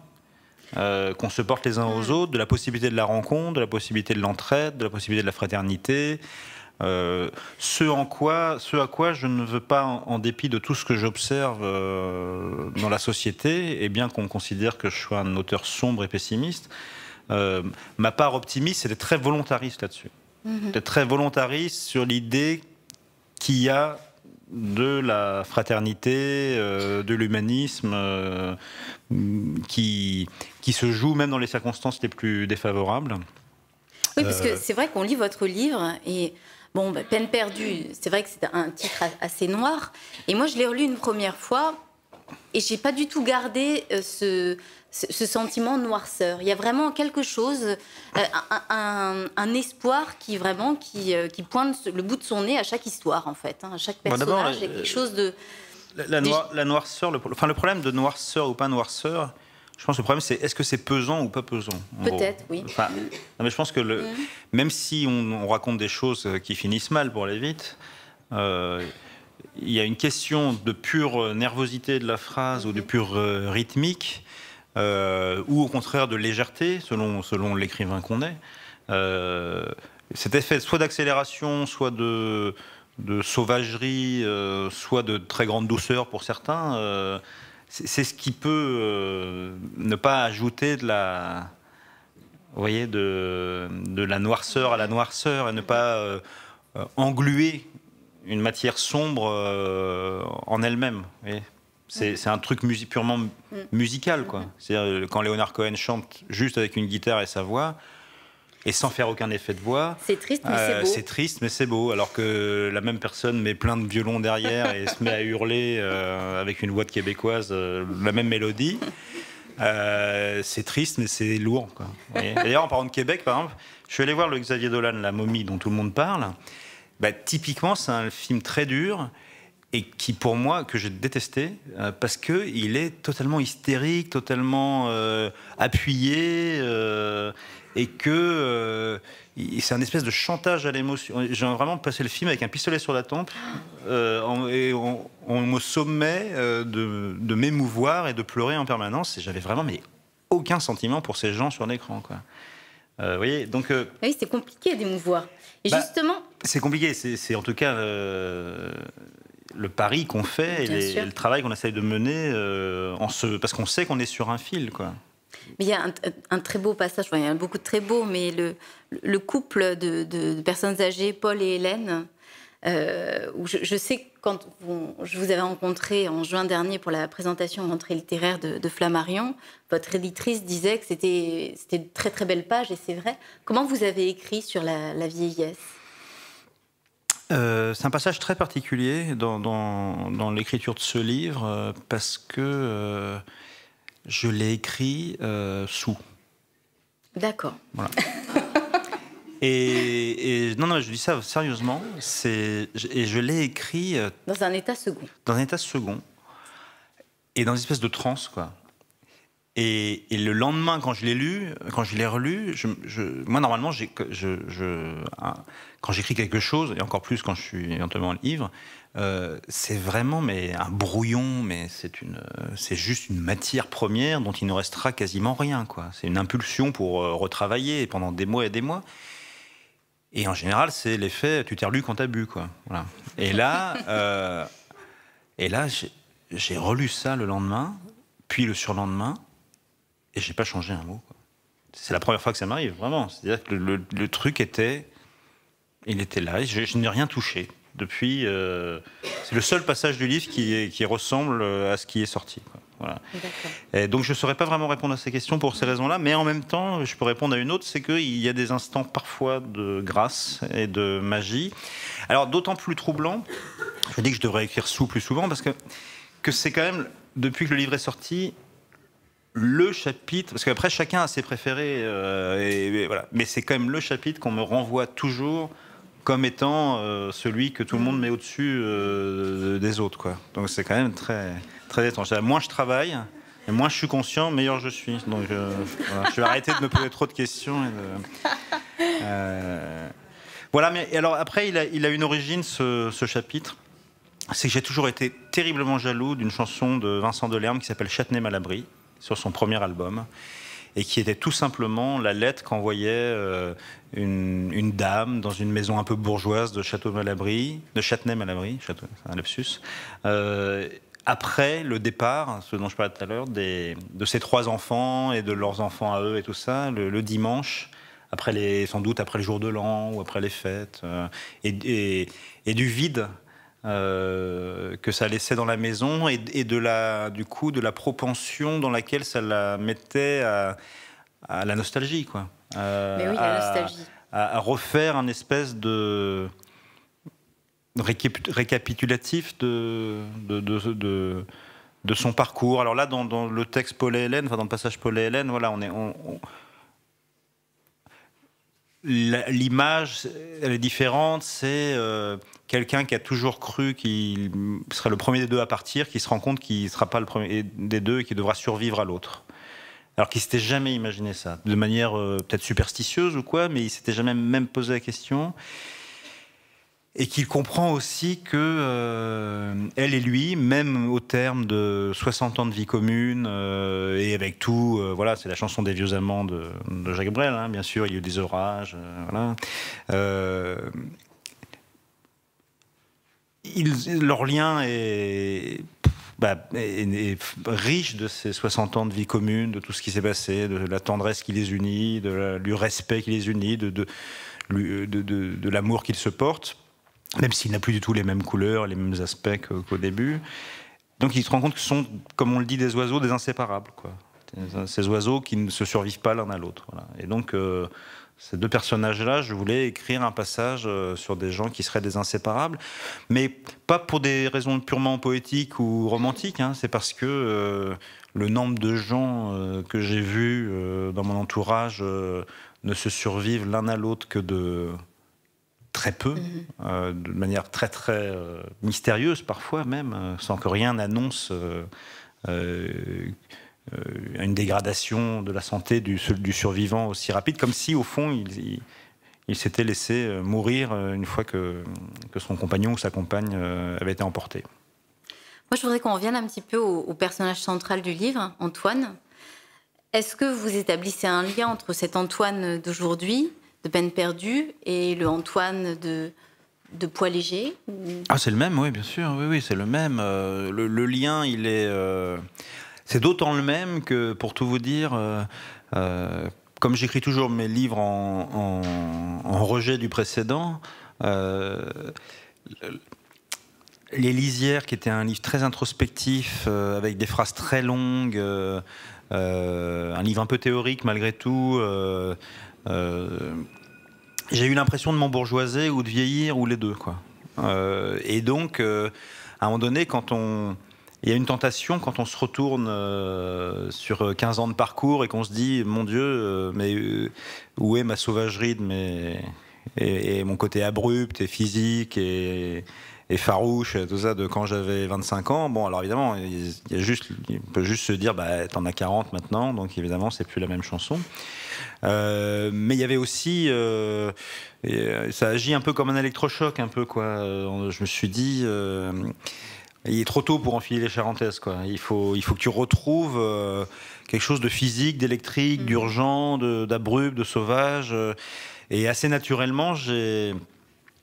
euh, qu'on se porte les uns aux autres, de la possibilité de la rencontre, de la possibilité de l'entraide, de la possibilité de la fraternité. ce, en quoi, ce à quoi je ne veux pas, en dépit de tout ce que j'observe dans la société, et eh bien qu'on considère que je sois un auteur sombre et pessimiste, euh, ma part optimiste, c'était très volontariste là-dessus. Mhm. très volontariste sur l'idée qu'il y a de la fraternité, euh, de l'humanisme, euh, qui, qui se joue même dans les circonstances les plus défavorables. Oui, parce que c'est vrai qu'on lit votre livre et bon, bah, peine perdue, c'est vrai que c'est un titre assez noir. Et moi, je l'ai relu une première fois et j'ai pas du tout gardé ce, ce sentiment noirceur. Il y a vraiment quelque chose, euh, un, espoir qui vraiment euh, qui, pointe le bout de son nez à chaque histoire en fait, hein, à chaque personnage. il y a quelque euh, chose de la, noirceur, le, enfin, le problème de noirceur ou pas noirceur, je pense que le problème, c'est est-ce que c'est pesant ou pas pesant Peut-être, oui. mais je pense que le, mm. même si on, raconte des choses qui finissent mal pour aller vite, il y a une question de pure nervosité de la phrase ou de mm-hmm. pure rythmique euh, ou au contraire de légèreté, selon, selon l'écrivain qu'on est. Euh, cet effet soit d'accélération, soit de, sauvagerie, euh, soit de très grande douceur pour certains, c'est ce qui peut ne pas ajouter de la, voyez, de, de, la noirceur à la noirceur et ne pas engluer une matière sombre en elle-même. C'est un truc purement mm. musical, quoi. cest quand Léonard Cohen chante juste avec une guitare et sa voix, et sans faire aucun effet de voix. C'est triste, mais c'est euh, beau. triste, mais c'est beau. Alors que la même personne met plein de violons derrière et se met à hurler euh, avec une voix de québécoise, euh, la même mélodie. c'est triste, mais c'est lourd. D'ailleurs, en parlant de Québec, par exemple, je suis allé voir le Xavier Dolan, La momie dont tout le monde parle. Bah, typiquement, c'est un film très dur et qui pour moi que j'ai détesté euh, parce que il est totalement hystérique, totalement euh, appuyé euh, et que c'est un espèce de chantage à l'émotion. J'ai vraiment passé le film avec un pistolet sur la tempe et on, me sommet de, m'émouvoir et de pleurer en permanence et j'avais vraiment mais aucun sentiment pour ces gens sur l'écran quoi. vous voyez donc ah oui c'est compliqué d'émouvoir et bah, justement c'est compliqué c'est en tout cas le pari qu'on fait et, le travail qu'on essaye de mener, euh, parce qu'on sait qu'on est sur un fil. Quoi. il y a un, très beau passage, il y en a beaucoup de très beaux, mais le, couple de, personnes âgées, Paul et Hélène, euh, je, je, sais quand je vous avais rencontré en juin dernier pour la présentation rentrée littéraire de, Flammarion, votre éditrice disait que c'était une très très belle page, et c'est vrai. Comment vous avez écrit sur la vieillesse euh, c'est un passage très particulier dans, l'écriture de ce livre euh, parce que euh, je l'ai écrit sous. D'accord. Voilà. et, et, non, non, je dis ça sérieusement. et je l'ai écrit dans un état second. Dans un état second et dans une espèce de transe quoi. Et, le lendemain, quand je l'ai lu, quand je l'ai relu, je, moi normalement, je, quand j'écris quelque chose, et encore plus quand je suis éventuellement ivre, euh, c'est vraiment mais un brouillon, mais c'est une, c'est juste une matière première dont il ne restera quasiment rien, quoi. C'est une impulsion pour euh, retravailler pendant des mois et des mois. Et en général, c'est l'effet tu t'es relu quand t'as bu, quoi. Voilà. Et là, euh, et là, j'ai relu ça le lendemain, puis le surlendemain. Et j'ai pas changé un mot. C'est la première fois que ça m'arrive, vraiment. C'est-à-dire que le, truc était. Il était là, je, je n'ai rien touché. Depuis. Euh, c'est le seul passage du livre qui, qui ressemble euh, à ce qui est sorti. Et donc je ne saurais pas vraiment répondre à ces questions pour ces raisons-là, mais en même temps, je peux répondre à une autre, c'est qu'il y a des instants parfois de grâce et de magie. Alors d'autant plus troublant, je dis que je devrais écrire sous plus souvent, parce que, que c'est quand même, depuis que le livre est sorti, le chapitre, parce qu'après chacun a ses préférés, euh, et, voilà. mais c'est quand même le chapitre qu'on me renvoie toujours comme étant euh, celui que tout le monde met au-dessus euh, des autres. Quoi. Donc c'est quand même très, très étrange. Moins je travaille, et moins je suis conscient, meilleur je suis. Donc je vais arrêter de me poser trop de questions. voilà, mais alors après, il a, une origine, ce, chapitre c'est que j'ai toujours été terriblement jaloux d'une chanson de Vincent Delerme qui s'appelle Châtenay-Malabry sur son premier album et qui était tout simplement la lettre qu'envoyait euh, une, dame dans une maison un peu bourgeoise de Château-Malabry, de Châtenay-Malabry, Château, euh, après le départ, hein, ce dont je parlais tout à l'heure, de ses trois enfants et de leurs enfants à eux et tout ça, le, dimanche, après les, sans doute après le jour de l'an ou après les fêtes, euh, et, du vide euh, que ça laissait dans la maison et, de la, du coup de la propension dans laquelle ça la mettait à, la nostalgie, quoi. Euh, oui, à, la nostalgie. À, refaire un espèce de récapitulatif de, de, de, de son parcours. Alors là, dans, le texte Paul et Hélène, enfin dans le passage Paul et Hélène, voilà, on est, on, l'image, elle est différente. C'est euh, quelqu'un qui a toujours cru qu'il serait le premier des deux à partir, qui se rend compte qu'il ne sera pas le premier des deux et qui devra survivre à l'autre. Alors qu'il s'était jamais imaginé ça, de manière euh, peut-être superstitieuse ou quoi, mais il s'était jamais même posé la question et qu'il comprend aussi que euh, elle et lui, même au terme de 60 ans de vie commune euh, et avec tout, euh, voilà, c'est la chanson des vieux amants de, Jacques Brel, hein, bien sûr, il y a eu des orages, voilà. leur lien bah, est, riche de ces 60 ans de vie commune, de tout ce qui s'est passé, de la tendresse qui les unit, de du respect qui les unit, de, de, de l'amour qu'ils se portent même s'il n'a plus du tout les mêmes couleurs, les mêmes aspects qu'au début. Donc il se rend compte que ce sont, comme on le dit, des oiseaux des inséparables. Ces oiseaux qui ne se survivent pas l'un à l'autre. Et donc euh, ces deux personnages-là, je voulais écrire un passage euh, sur des gens qui seraient des inséparables, mais pas pour des raisons purement poétiques ou romantiques. Hein. C'est parce que euh, le nombre de gens que j'ai vus dans mon entourage ne se survivent l'un à l'autre que de très peu, mhm. euh, de manière très très euh, mystérieuse parfois même, euh, sans que rien n'annonce une dégradation de la santé du, survivant aussi rapide, comme si au fond il, il, s'était laissé mourir une fois que, que, son compagnon ou sa compagne avait été emporté. Moi, je voudrais qu'on revienne un petit peu au, au personnage central du livre, Antoine. Est-ce que vous établissez un lien entre cet Antoine d'aujourd'hui de peine perdue et le Antoine de, de poids léger Ah, c'est le même, oui, bien sûr. Oui, c'est le même. Euh, le, lien, il est. Euh, c'est d'autant le même que, pour tout vous dire, euh, comme j'écris toujours mes livres en, en rejet du précédent, Les Lisières, qui était un livre très introspectif, avec des phrases très longues, un livre un peu théorique malgré tout, euh, j'ai eu l'impression de m'embourgeoiser ou de vieillir ou les deux quoi. Euh, et donc, euh, à un moment donné, quand on il y a une tentation quand on se retourne sur 15 ans de parcours et qu'on se dit mon Dieu, mais où est ma sauvagerie et, mon côté abrupt et physique et, et farouche, tout ça, de quand j'avais 25 ans. Bon, alors évidemment, il, y a juste, il peut juste se dire, bah, t'en as 40 maintenant, donc évidemment, c'est plus la même chanson. Euh, mais il y avait aussi, euh, euh, ça agit un peu comme un électrochoc, un peu quoi. Je me suis dit. il est trop tôt pour enfiler les charentaises, quoi. Il faut, il faut que tu retrouves quelque chose de physique, d'électrique, mmh. d'urgent, d'abrupt, de, sauvage. et assez naturellement, j'ai,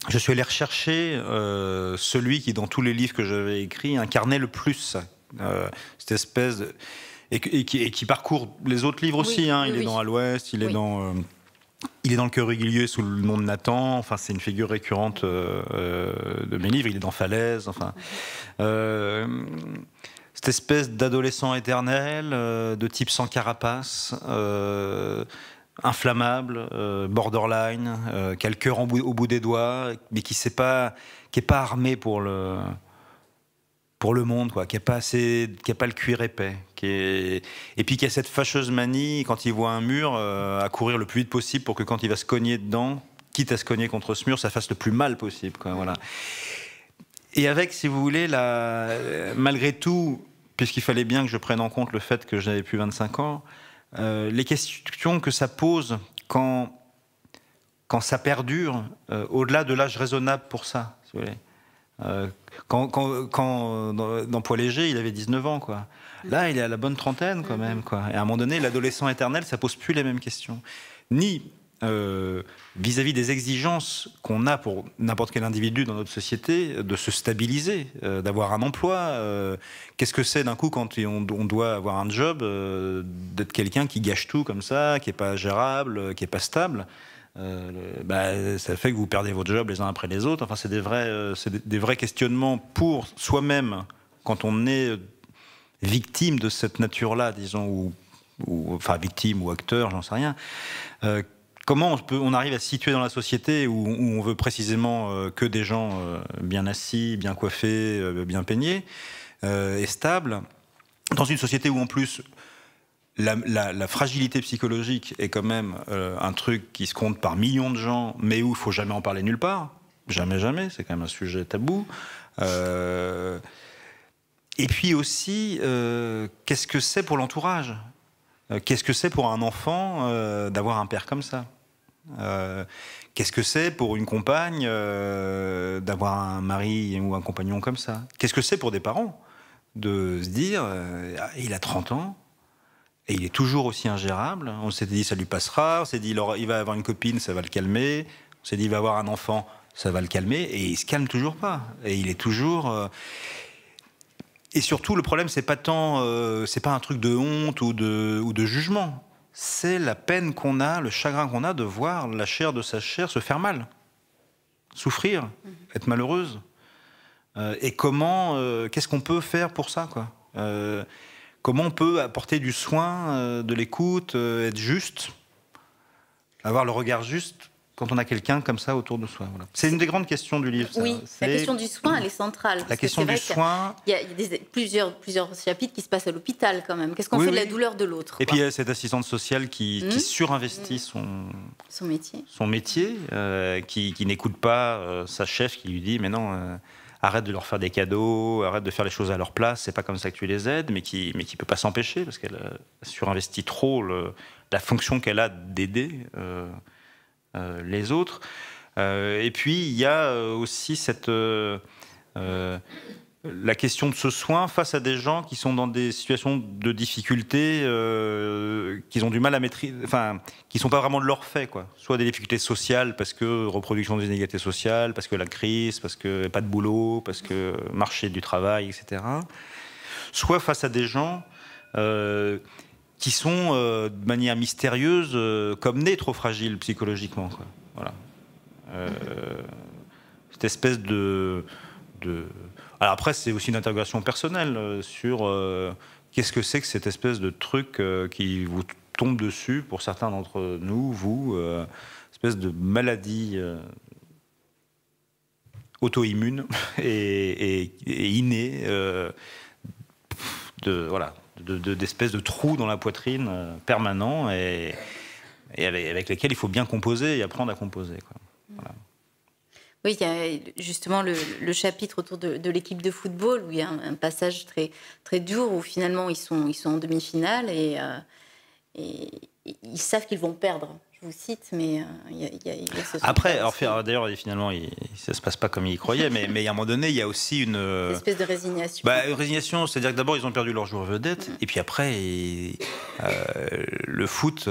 je suis allé rechercher celui qui, dans tous les livres que j'avais écrits, incarnait le plus cette espèce de et, qui, parcourt les autres livres aussi. Hein. il est dans À l'Ouest, il est dans. Euh, il est dans le cœur régulier sous le nom de Nathan. Enfin, c'est une figure récurrente euh, euh, de mes livres. Il est dans Falaise. Enfin, cette espèce d'adolescent éternel, de type sans carapace inflammable, borderline, qui a le cœur au bout des doigts, mais qui n'est pas, pas armé pour le, pour le monde, quoi, qui n'a pas, assez, qui a pas le cuir épais. Qui Et puis qui a cette fâcheuse manie, quand il voit un mur, euh, à courir le plus vite possible pour que quand il va se cogner dedans, quitte à se cogner contre ce mur, ça fasse le plus mal possible. Quoi, voilà. Et avec, si vous voulez, euh, malgré tout, puisqu'il fallait bien que je prenne en compte le fait que j'avais plus 25 ans, euh, les questions que ça pose quand, quand ça perdure, au-delà de l'âge raisonnable pour ça, si vous voulez. Euh, quand, euh, dans, Poids léger, il avait 19 ans, quoi. Là, il est à la bonne trentaine, quand même, quoi. Et à un moment donné, l'adolescent éternel, ça pose plus les mêmes questions. Ni euh, vis-à-vis des exigences qu'on a pour n'importe quel individu dans notre société de se stabiliser, d'avoir un emploi. Qu'est-ce que c'est d'un coup quand on, on, doit avoir un job, d'être quelqu'un qui gâche tout comme ça, qui n'est pas gérable, qui n'est pas stable euh, bah, ça fait que vous perdez votre job les uns après les autres. Enfin, c'est des vrais, euh, c'est des, vrais questionnements pour soi-même quand on est victime de cette nature-là, disons, ou, enfin victime ou acteur, j'en sais rien. Euh, comment on, peut, on arrive à se situer dans la société où, où on veut précisément que des gens bien assis, bien coiffés, bien peignés et stables, dans une société où en plus la, fragilité psychologique est quand même euh, un truc qui se compte par millions de gens, mais où il faut jamais en parler nulle part. Jamais, jamais. C'est quand même un sujet tabou. Euh, et puis aussi, euh, qu'est-ce que c'est pour l'entourage Qu'est-ce que c'est pour un enfant d'avoir un père comme ça Qu'est-ce que c'est pour une compagne d'avoir un mari ou un compagnon comme ça Qu'est-ce que c'est pour des parents de se dire, il a 30 ans, et il est toujours aussi ingérable. On s'était dit, ça lui passera. On s'est dit, il va avoir une copine, ça va le calmer. On s'est dit, il va avoir un enfant, ça va le calmer. Et il se calme toujours pas. Et il est toujours. Euh, et surtout, le problème, c'est pas tant, euh, c'est pas un truc de honte ou de, ou de jugement. C'est la peine qu'on a, le chagrin qu'on a de voir la chair de sa chair se faire mal, souffrir, mhm. être malheureuse. Euh, et comment, qu'est-ce qu'on peut faire pour ça, quoi Comment on peut apporter du soin, euh, de l'écoute, euh, être juste, avoir le regard juste quand on a quelqu'un comme ça autour de soi C'est une des grandes questions du livre. Oui, la question du soin, elle est centrale. La question du soin. Il y a, plusieurs, chapitres qui se passent à l'hôpital quand même. Qu'est-ce qu'on fait de la douleur de l'autre Et puis il y a cette assistante sociale qui, hmm surinvestit son, métier, son métier euh, qui, n'écoute pas sa chef qui lui dit Mais non arrête de leur faire des cadeaux, arrête de faire les choses à leur place, c'est pas comme ça que tu les aides, mais qui mais qui peut pas s'empêcher parce qu'elle euh, surinvestit trop la fonction qu'elle a d'aider euh, euh, les autres. et puis il y a aussi cette la question de ce soin face à des gens qui sont dans des situations de difficulté, euh, qu'ils ont du mal à maîtriser, enfin, qui sont pas vraiment de leur fait, quoi. Soit des difficultés sociales parce que reproduction des inégalités sociales, parce que la crise, parce que pas de boulot, parce que marché du travail, etc. Soit face à des gens euh, qui sont euh, de manière mystérieuse comme nés trop fragiles psychologiquement, quoi. Voilà. cette espèce de, de alors après, c'est aussi une interrogation personnelle euh, sur euh, qu'est-ce que c'est que cette espèce de truc euh, qui vous tombe dessus, pour certains d'entre nous, vous, espèce de maladie auto-immune et, innée, de, voilà, d'espèces de, trous dans la poitrine permanents et, avec lesquels il faut bien composer et apprendre à composer. Oui, il y a justement le, chapitre autour de, l'équipe de football où il y a un, passage très, très dur où finalement ils sont, ils sont en demi-finale et euh, ils savent qu'ils vont perdre vous cite, mais euh, il y, a, Après, d'ailleurs, finalement, ça ne se passe pas comme il croyait, mais, mais à un moment donné, il y a aussi une... Euh, une espèce de résignation. Bah, une résignation, c'est-à-dire que d'abord, ils ont perdu leur joueur vedette, mm. et puis après, euh, le foot,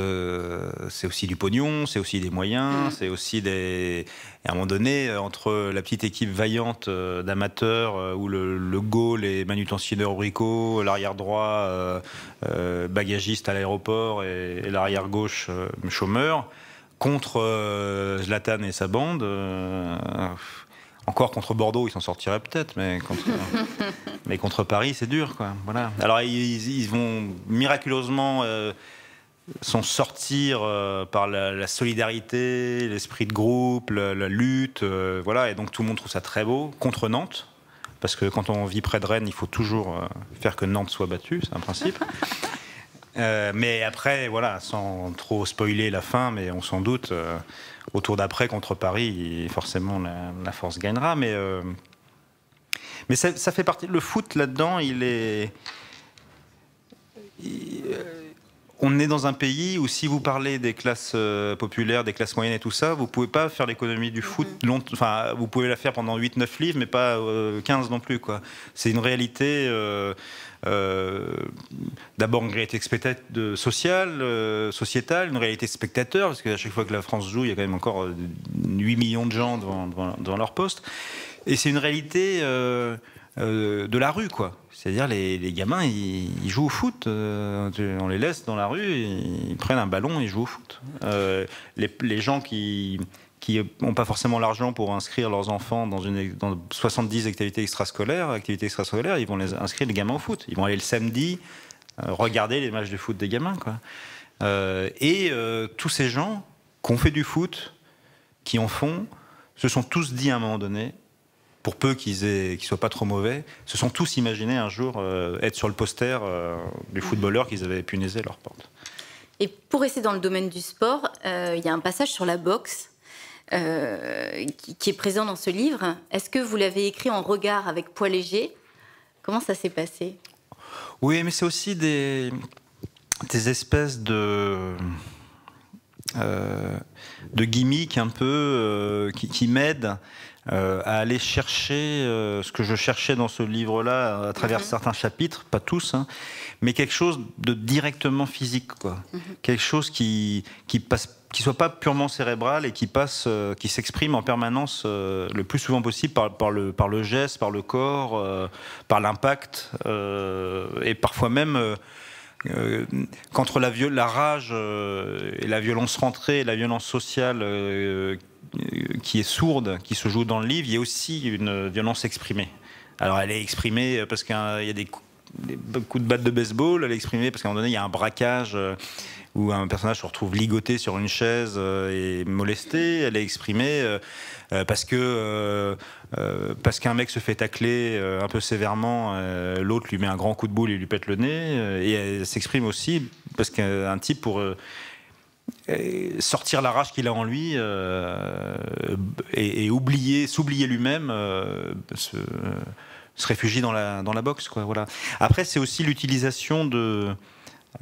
c'est aussi du pognon, c'est aussi des moyens, mm. c'est aussi des... Et à un moment donné, entre la petite équipe vaillante d'amateurs, où le, goal est manutentionnaire au bricot, l'arrière droit bagagiste à l'aéroport et l'arrière gauche chômeur, contre euh, Zlatan et sa bande. Euh, encore contre Bordeaux, ils s'en sortiraient peut-être, mais contre, mais contre Paris, c'est dur. Quoi. Voilà. Alors, ils, vont miraculeusement euh, s'en sortir par la, solidarité, l'esprit de groupe, la, lutte. voilà. Et donc, tout le monde trouve ça très beau. Contre Nantes, parce que quand on vit près de Rennes, il faut toujours faire que Nantes soit battue, c'est un principe. Euh, mais après, voilà, sans trop spoiler la fin, mais on s'en doute, euh, Autour au tour d'après contre Paris, forcément la, force gagnera. Mais, euh, mais ça, ça, fait partie. Le foot là-dedans, il est on est dans un pays où si vous parlez des classes euh, populaires, des classes moyennes et tout ça, vous pouvez pas faire l'économie du foot mm-hmm. enfin vous pouvez la faire pendant 8 9 livres mais pas 15 euh, non plus quoi. C'est une réalité euh, d'abord une réalité sociale, sociétale, une réalité spectateur parce qu'à chaque fois que la France joue, il y a quand même encore 8 millions de gens dans devant leur poste et c'est une réalité euh, de la rue, quoi. C'est-à-dire les, gamins, ils, jouent au foot. Euh, on les laisse dans la rue, ils, prennent un ballon et ils jouent au foot. Euh, les, gens qui n'ont pas forcément l'argent pour inscrire leurs enfants dans, une, dans 70 activités extrascolaires, activités extrascolaires, ils vont les inscrire les gamins au foot. Ils vont aller le samedi regarder les matchs de foot des gamins, quoi. et tous ces gens qui ont fait du foot, qui en font, se sont tous dit à un moment donné, pour peu qu'ils ne soient pas trop mauvais, se sont tous imaginés un jour euh, être sur le poster des euh, du footballeur qu'ils avaient punaisé à leur porte. Et pour rester dans le domaine du sport, euh, il y a un passage sur la boxe qui, est présent dans ce livre. Est-ce que vous l'avez écrit en regard avec poids léger Comment ça s'est passé Oui, mais c'est aussi des, espèces de... de gimmicks un peu qui m'aident euh, à aller chercher euh, ce que je cherchais dans ce livre-là à travers mhm. certains chapitres, pas tous, hein, mais quelque chose de directement physique, quoi. Mhm. Quelque chose qui qui passe, qui soit pas purement cérébral et qui passe, euh, qui s'exprime en permanence le plus souvent possible par, par, le par le geste, par le corps, par l'impact et parfois même. contre qu'entre la, la, rage et la violence rentrée et la violence sociale euh, euh, qui est sourde, qui se joue dans le livre, il y a aussi une violence exprimée. Alors elle est exprimée parce qu'il y a des coups de batte de baseball, elle est exprimée parce qu'à un moment donné, il y a un braquage euh, où un personnage se retrouve ligoté sur une chaise euh, et molesté, elle est exprimée parce que parce qu'un mec se fait tacler un peu sévèrement, l'autre lui met un grand coup de boule et lui pète le nez, et elle s'exprime aussi parce qu'un type pour sortir la rage qu'il a en lui euh, et, oublier, s'oublier lui-même, euh, se, réfugier dans la, dans la boxe. Quoi, voilà. Après, c'est aussi l'utilisation de.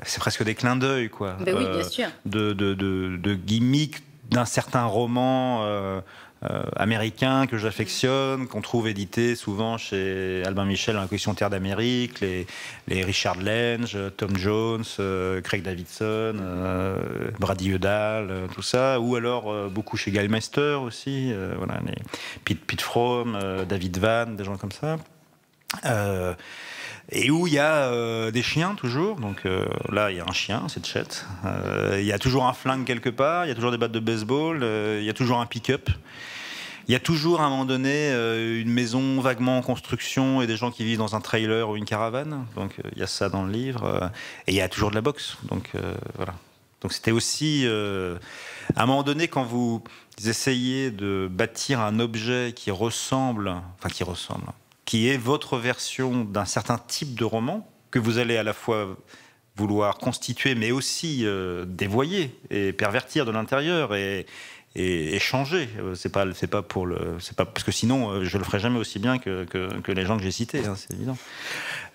C'est presque des clins d'œil, quoi. Ben euh, de, de, de, de gimmicks d'un certain roman euh, américains que j'affectionne, qu'on trouve édités souvent chez Albin Michel dans la collection Terre d'Amérique, les, Richard Lange, Tom Jones, euh, Craig Davidson, euh, Brady Udall, tout ça, ou alors beaucoup chez Gallmeister aussi, voilà, les Pete, Pete David Van, des gens comme ça. et où il y a des chiens toujours, donc là il y a un chien, c'est chatte. Il y a toujours un flingue quelque part, il y a toujours des battes de baseball, il y a toujours un pick-up. Il y a toujours à un moment donné euh, une maison vaguement en construction et des gens qui vivent dans un trailer ou une caravane. Donc euh, il y a ça dans le livre. Euh, et il y a toujours de la boxe. Donc voilà. Donc c'était aussi à un moment donné quand vous essayez de bâtir un objet qui ressemble, enfin qui ressemble, qui est votre version d'un certain type de roman que vous allez à la fois vouloir constituer, mais aussi dévoyer et pervertir de l'intérieur et, et, changer. Euh, c'est pas, c'est pas pour le, c'est pas parce que sinon euh, je le ferai jamais aussi bien que, les gens que j'ai cités, hein, c'est évident.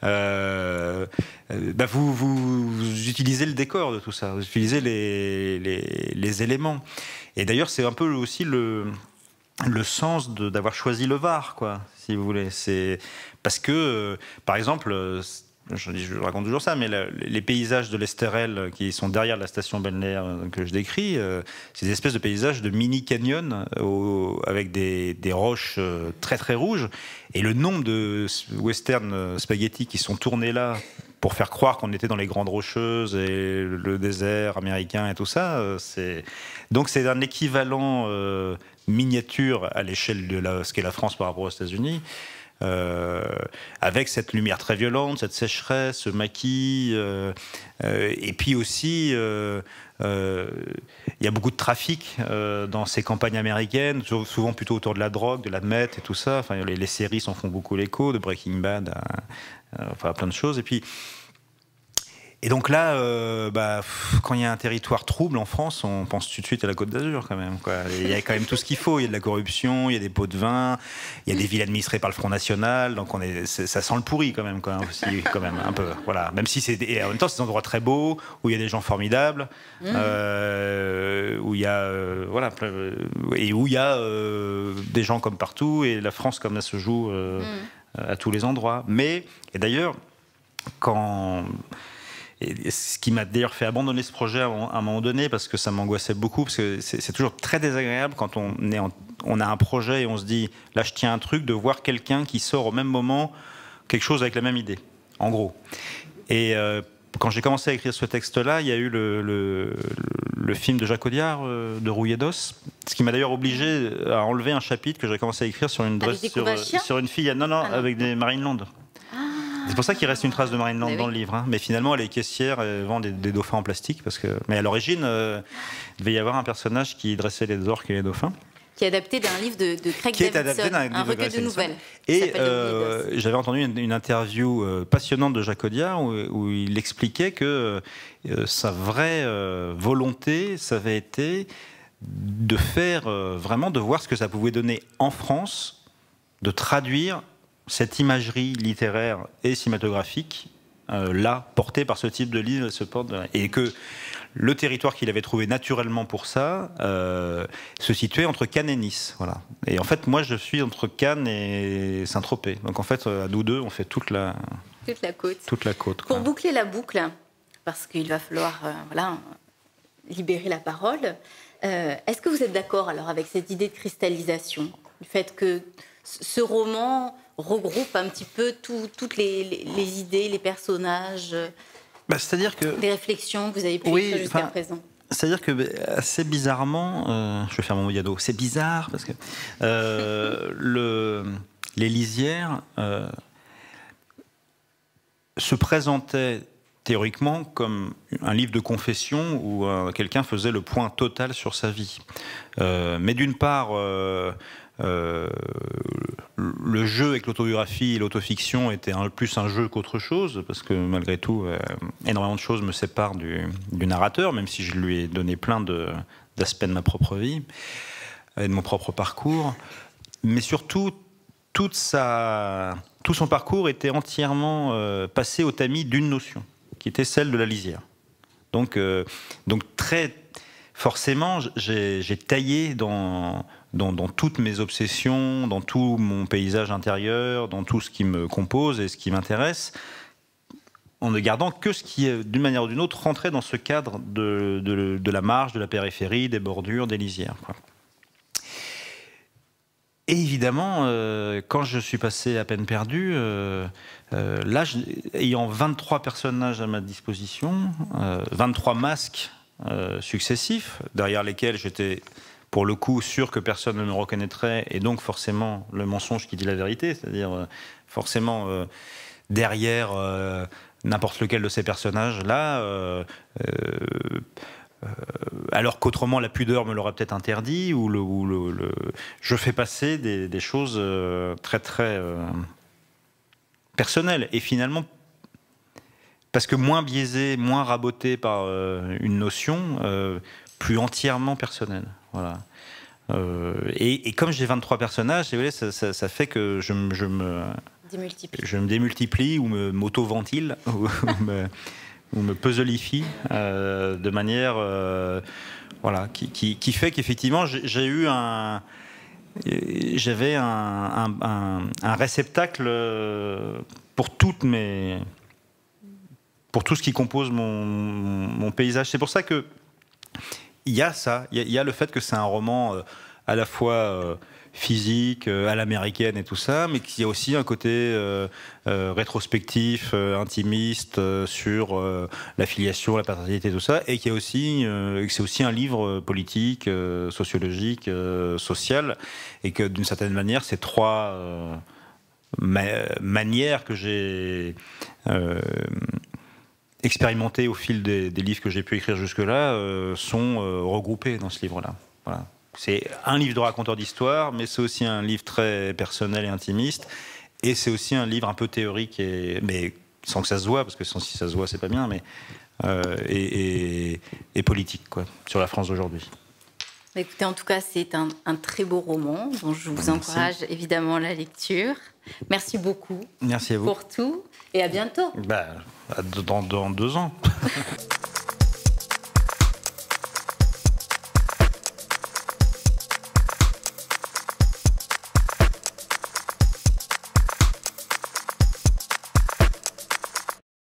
Euh, bah, vous, utilisez le décor de tout ça, vous utilisez les, éléments. Et d'ailleurs, c'est un peu aussi le, le sens d'avoir choisi le Var, quoi, si vous voulez. C'est parce que, par exemple, je, raconte toujours ça, mais les paysages de l'Estérel qui sont derrière la station balnéaire que je décris, euh, ces espèces de paysages de mini canyons euh, avec des, roches euh, très très rouges. Et le nombre de western spaghettis qui sont tournés là pour faire croire qu'on était dans les grandes rocheuses et le désert américain et tout ça, c'est donc c'est un équivalent miniature à l'échelle de ce qu'est la France par rapport aux États-Unis. Euh, avec cette lumière très violente, cette sécheresse, ce maquis, euh, euh, et puis aussi il y a beaucoup de trafic dans ces campagnes américaines, souvent plutôt autour de la drogue, de la et tout ça. Enfin, les, séries s'en font beaucoup l'écho, de Breaking Bad, enfin plein de choses. Et puis et donc là, euh, bah, quand il y a un territoire trouble en France, on pense tout de suite à la Côte d'Azur quand même. Il y a quand même tout ce qu'il faut. Il y a de la corruption, il y a des pots de vin, il y a des villes administrées par le Front National. Donc on est, ça sent le pourri quand même, quand aussi, quand même un peu. Voilà. Même si c'est en même temps c'est des endroits très beaux où il y a des gens formidables, mmh. euh, où il y a euh, voilà et où il y a des gens comme partout et la France comme elle se joue mmh. à tous les endroits. Mais et d'ailleurs quand et ce qui m'a d'ailleurs fait abandonner ce projet à un moment donné parce que ça m'angoissait beaucoup parce que c'est toujours très désagréable quand on, est on a un projet et on se dit là je tiens un truc de voir quelqu'un qui sort au même moment quelque chose avec la même idée en gros et euh, quand j'ai commencé à écrire ce texte-là, il y a eu le, le, film de Jacques Audiard, euh, de Rouillé d'Os, ce qui m'a d'ailleurs obligé à enlever un chapitre que j'ai commencé à écrire sur une, sur, une fille, non, non, ah avec des Marine Land. C'est pour ça qu'il reste une trace de Marine Land dans le livre. Hein. Mais finalement, elle est caissière et vend des, dauphins en plastique. Parce que... Mais à l'origine, euh, il devait y avoir un personnage qui dressait les orques et les dauphins qui est adapté d'un livre de, de Craig qui est adapté un, livre recueil de, nouvelles. Et euh, j'avais entendu une, interview euh, passionnante de Jacques Audiard où, il expliquait que sa vraie volonté, ça avait été de faire vraiment, de voir ce que ça pouvait donner en France, de traduire cette imagerie littéraire et cinématographique, euh, là, portée par ce type de livre, et que le territoire qu'il avait trouvé naturellement pour ça euh, se situait entre Cannes et Nice. Voilà. Et en fait, moi, je suis entre Cannes et Saint-Tropez. Donc en fait, euh, à nous deux, on fait toute la, la côte. Toute la côte pour boucler la boucle, parce qu'il va falloir libérer la parole, est-ce que vous êtes d'accord alors avec cette idée de cristallisation Du fait que ce roman regroupe un petit peu toutes les, idées, les personnages, euh, bah, c'est-à-dire que les réflexions que vous avez pu faire jusqu'à présent. C'est-à-dire que bah, assez bizarrement, euh, je vais faire mon yado, c'est bizarre parce que euh, le, les lisières se présentait théoriquement comme un livre de confession où quelqu'un faisait le point total sur sa vie. mais d'une part, euh, le jeu avec l'autobiographie et l'autofiction était un, plus un jeu qu'autre chose, parce que malgré tout, euh, énormément de choses me séparent du, narrateur, même si je lui ai donné plein d'aspects de, ma propre vie et de mon propre parcours. Mais surtout, toute tout son parcours était entièrement euh, passé au tamis d'une notion, qui était celle de la lisière. Donc, donc très forcément, j'ai taillé dans dans, toutes mes obsessions, dans tout mon paysage intérieur, dans tout ce qui me compose et ce qui m'intéresse, en ne gardant que ce qui, d'une manière ou d'une autre, rentrait dans ce cadre de, de, la marge, de la périphérie, des bordures, des lisières. Et évidemment, euh, quand je suis passé à peine perdu, euh, euh, là, ayant 23 personnages à ma disposition, 23 masques successifs, derrière lesquels j'étais pour le coup, sûr que personne ne me reconnaîtrait, et donc forcément le mensonge qui dit la vérité, c'est-à-dire euh, forcément euh, derrière euh, n'importe lequel de ces personnages-là, alors qu'autrement la pudeur me l'aurait peut-être interdit, ou, le, je fais passer des, des choses très très personnelles, et finalement parce que moins biaisé, moins raboté par une notion, plus entièrement personnelle. Voilà. Euh, et, comme j'ai 23 personnages, ça, fait que je, me. Je me démultiplie ou me m'auto-ventile ou, me, ou puzzleifie euh, de manière. Euh, voilà, qui, fait qu'effectivement, j'ai eu un j'avais un, réceptacle pour toutes mes pour tout ce qui compose mon, mon paysage. C'est pour ça que il y a ça, il y, a le fait que c'est un roman euh, à la fois euh, physique, euh, à l'américaine et tout ça, mais qu'il y a aussi un côté rétrospectif, intimiste sur la filiation, la paternité, tout ça, et qu'il y a aussi, c'est aussi un livre politique, sociologique, social, et que d'une certaine manière, ces trois manières que j'ai expérimentés au fil des, livres que j'ai pu écrire jusque-là euh, sont euh, regroupés dans ce livre-là. Voilà. C'est un livre de raconteur d'histoire, mais c'est aussi un livre très personnel et intimiste, et c'est aussi un livre un peu théorique, et, mais sans que ça se voit, parce que sans, si ça se voit, c'est pas bien, mais euh, et, politique, quoi, sur la France d'aujourd'hui. Bah, écoutez, en tout cas, c'est un, très beau roman dont je vous encourage évidemment la lecture. Merci beaucoup Merci à vous. pour tout et à bientôt. Bah, dans, deux ans.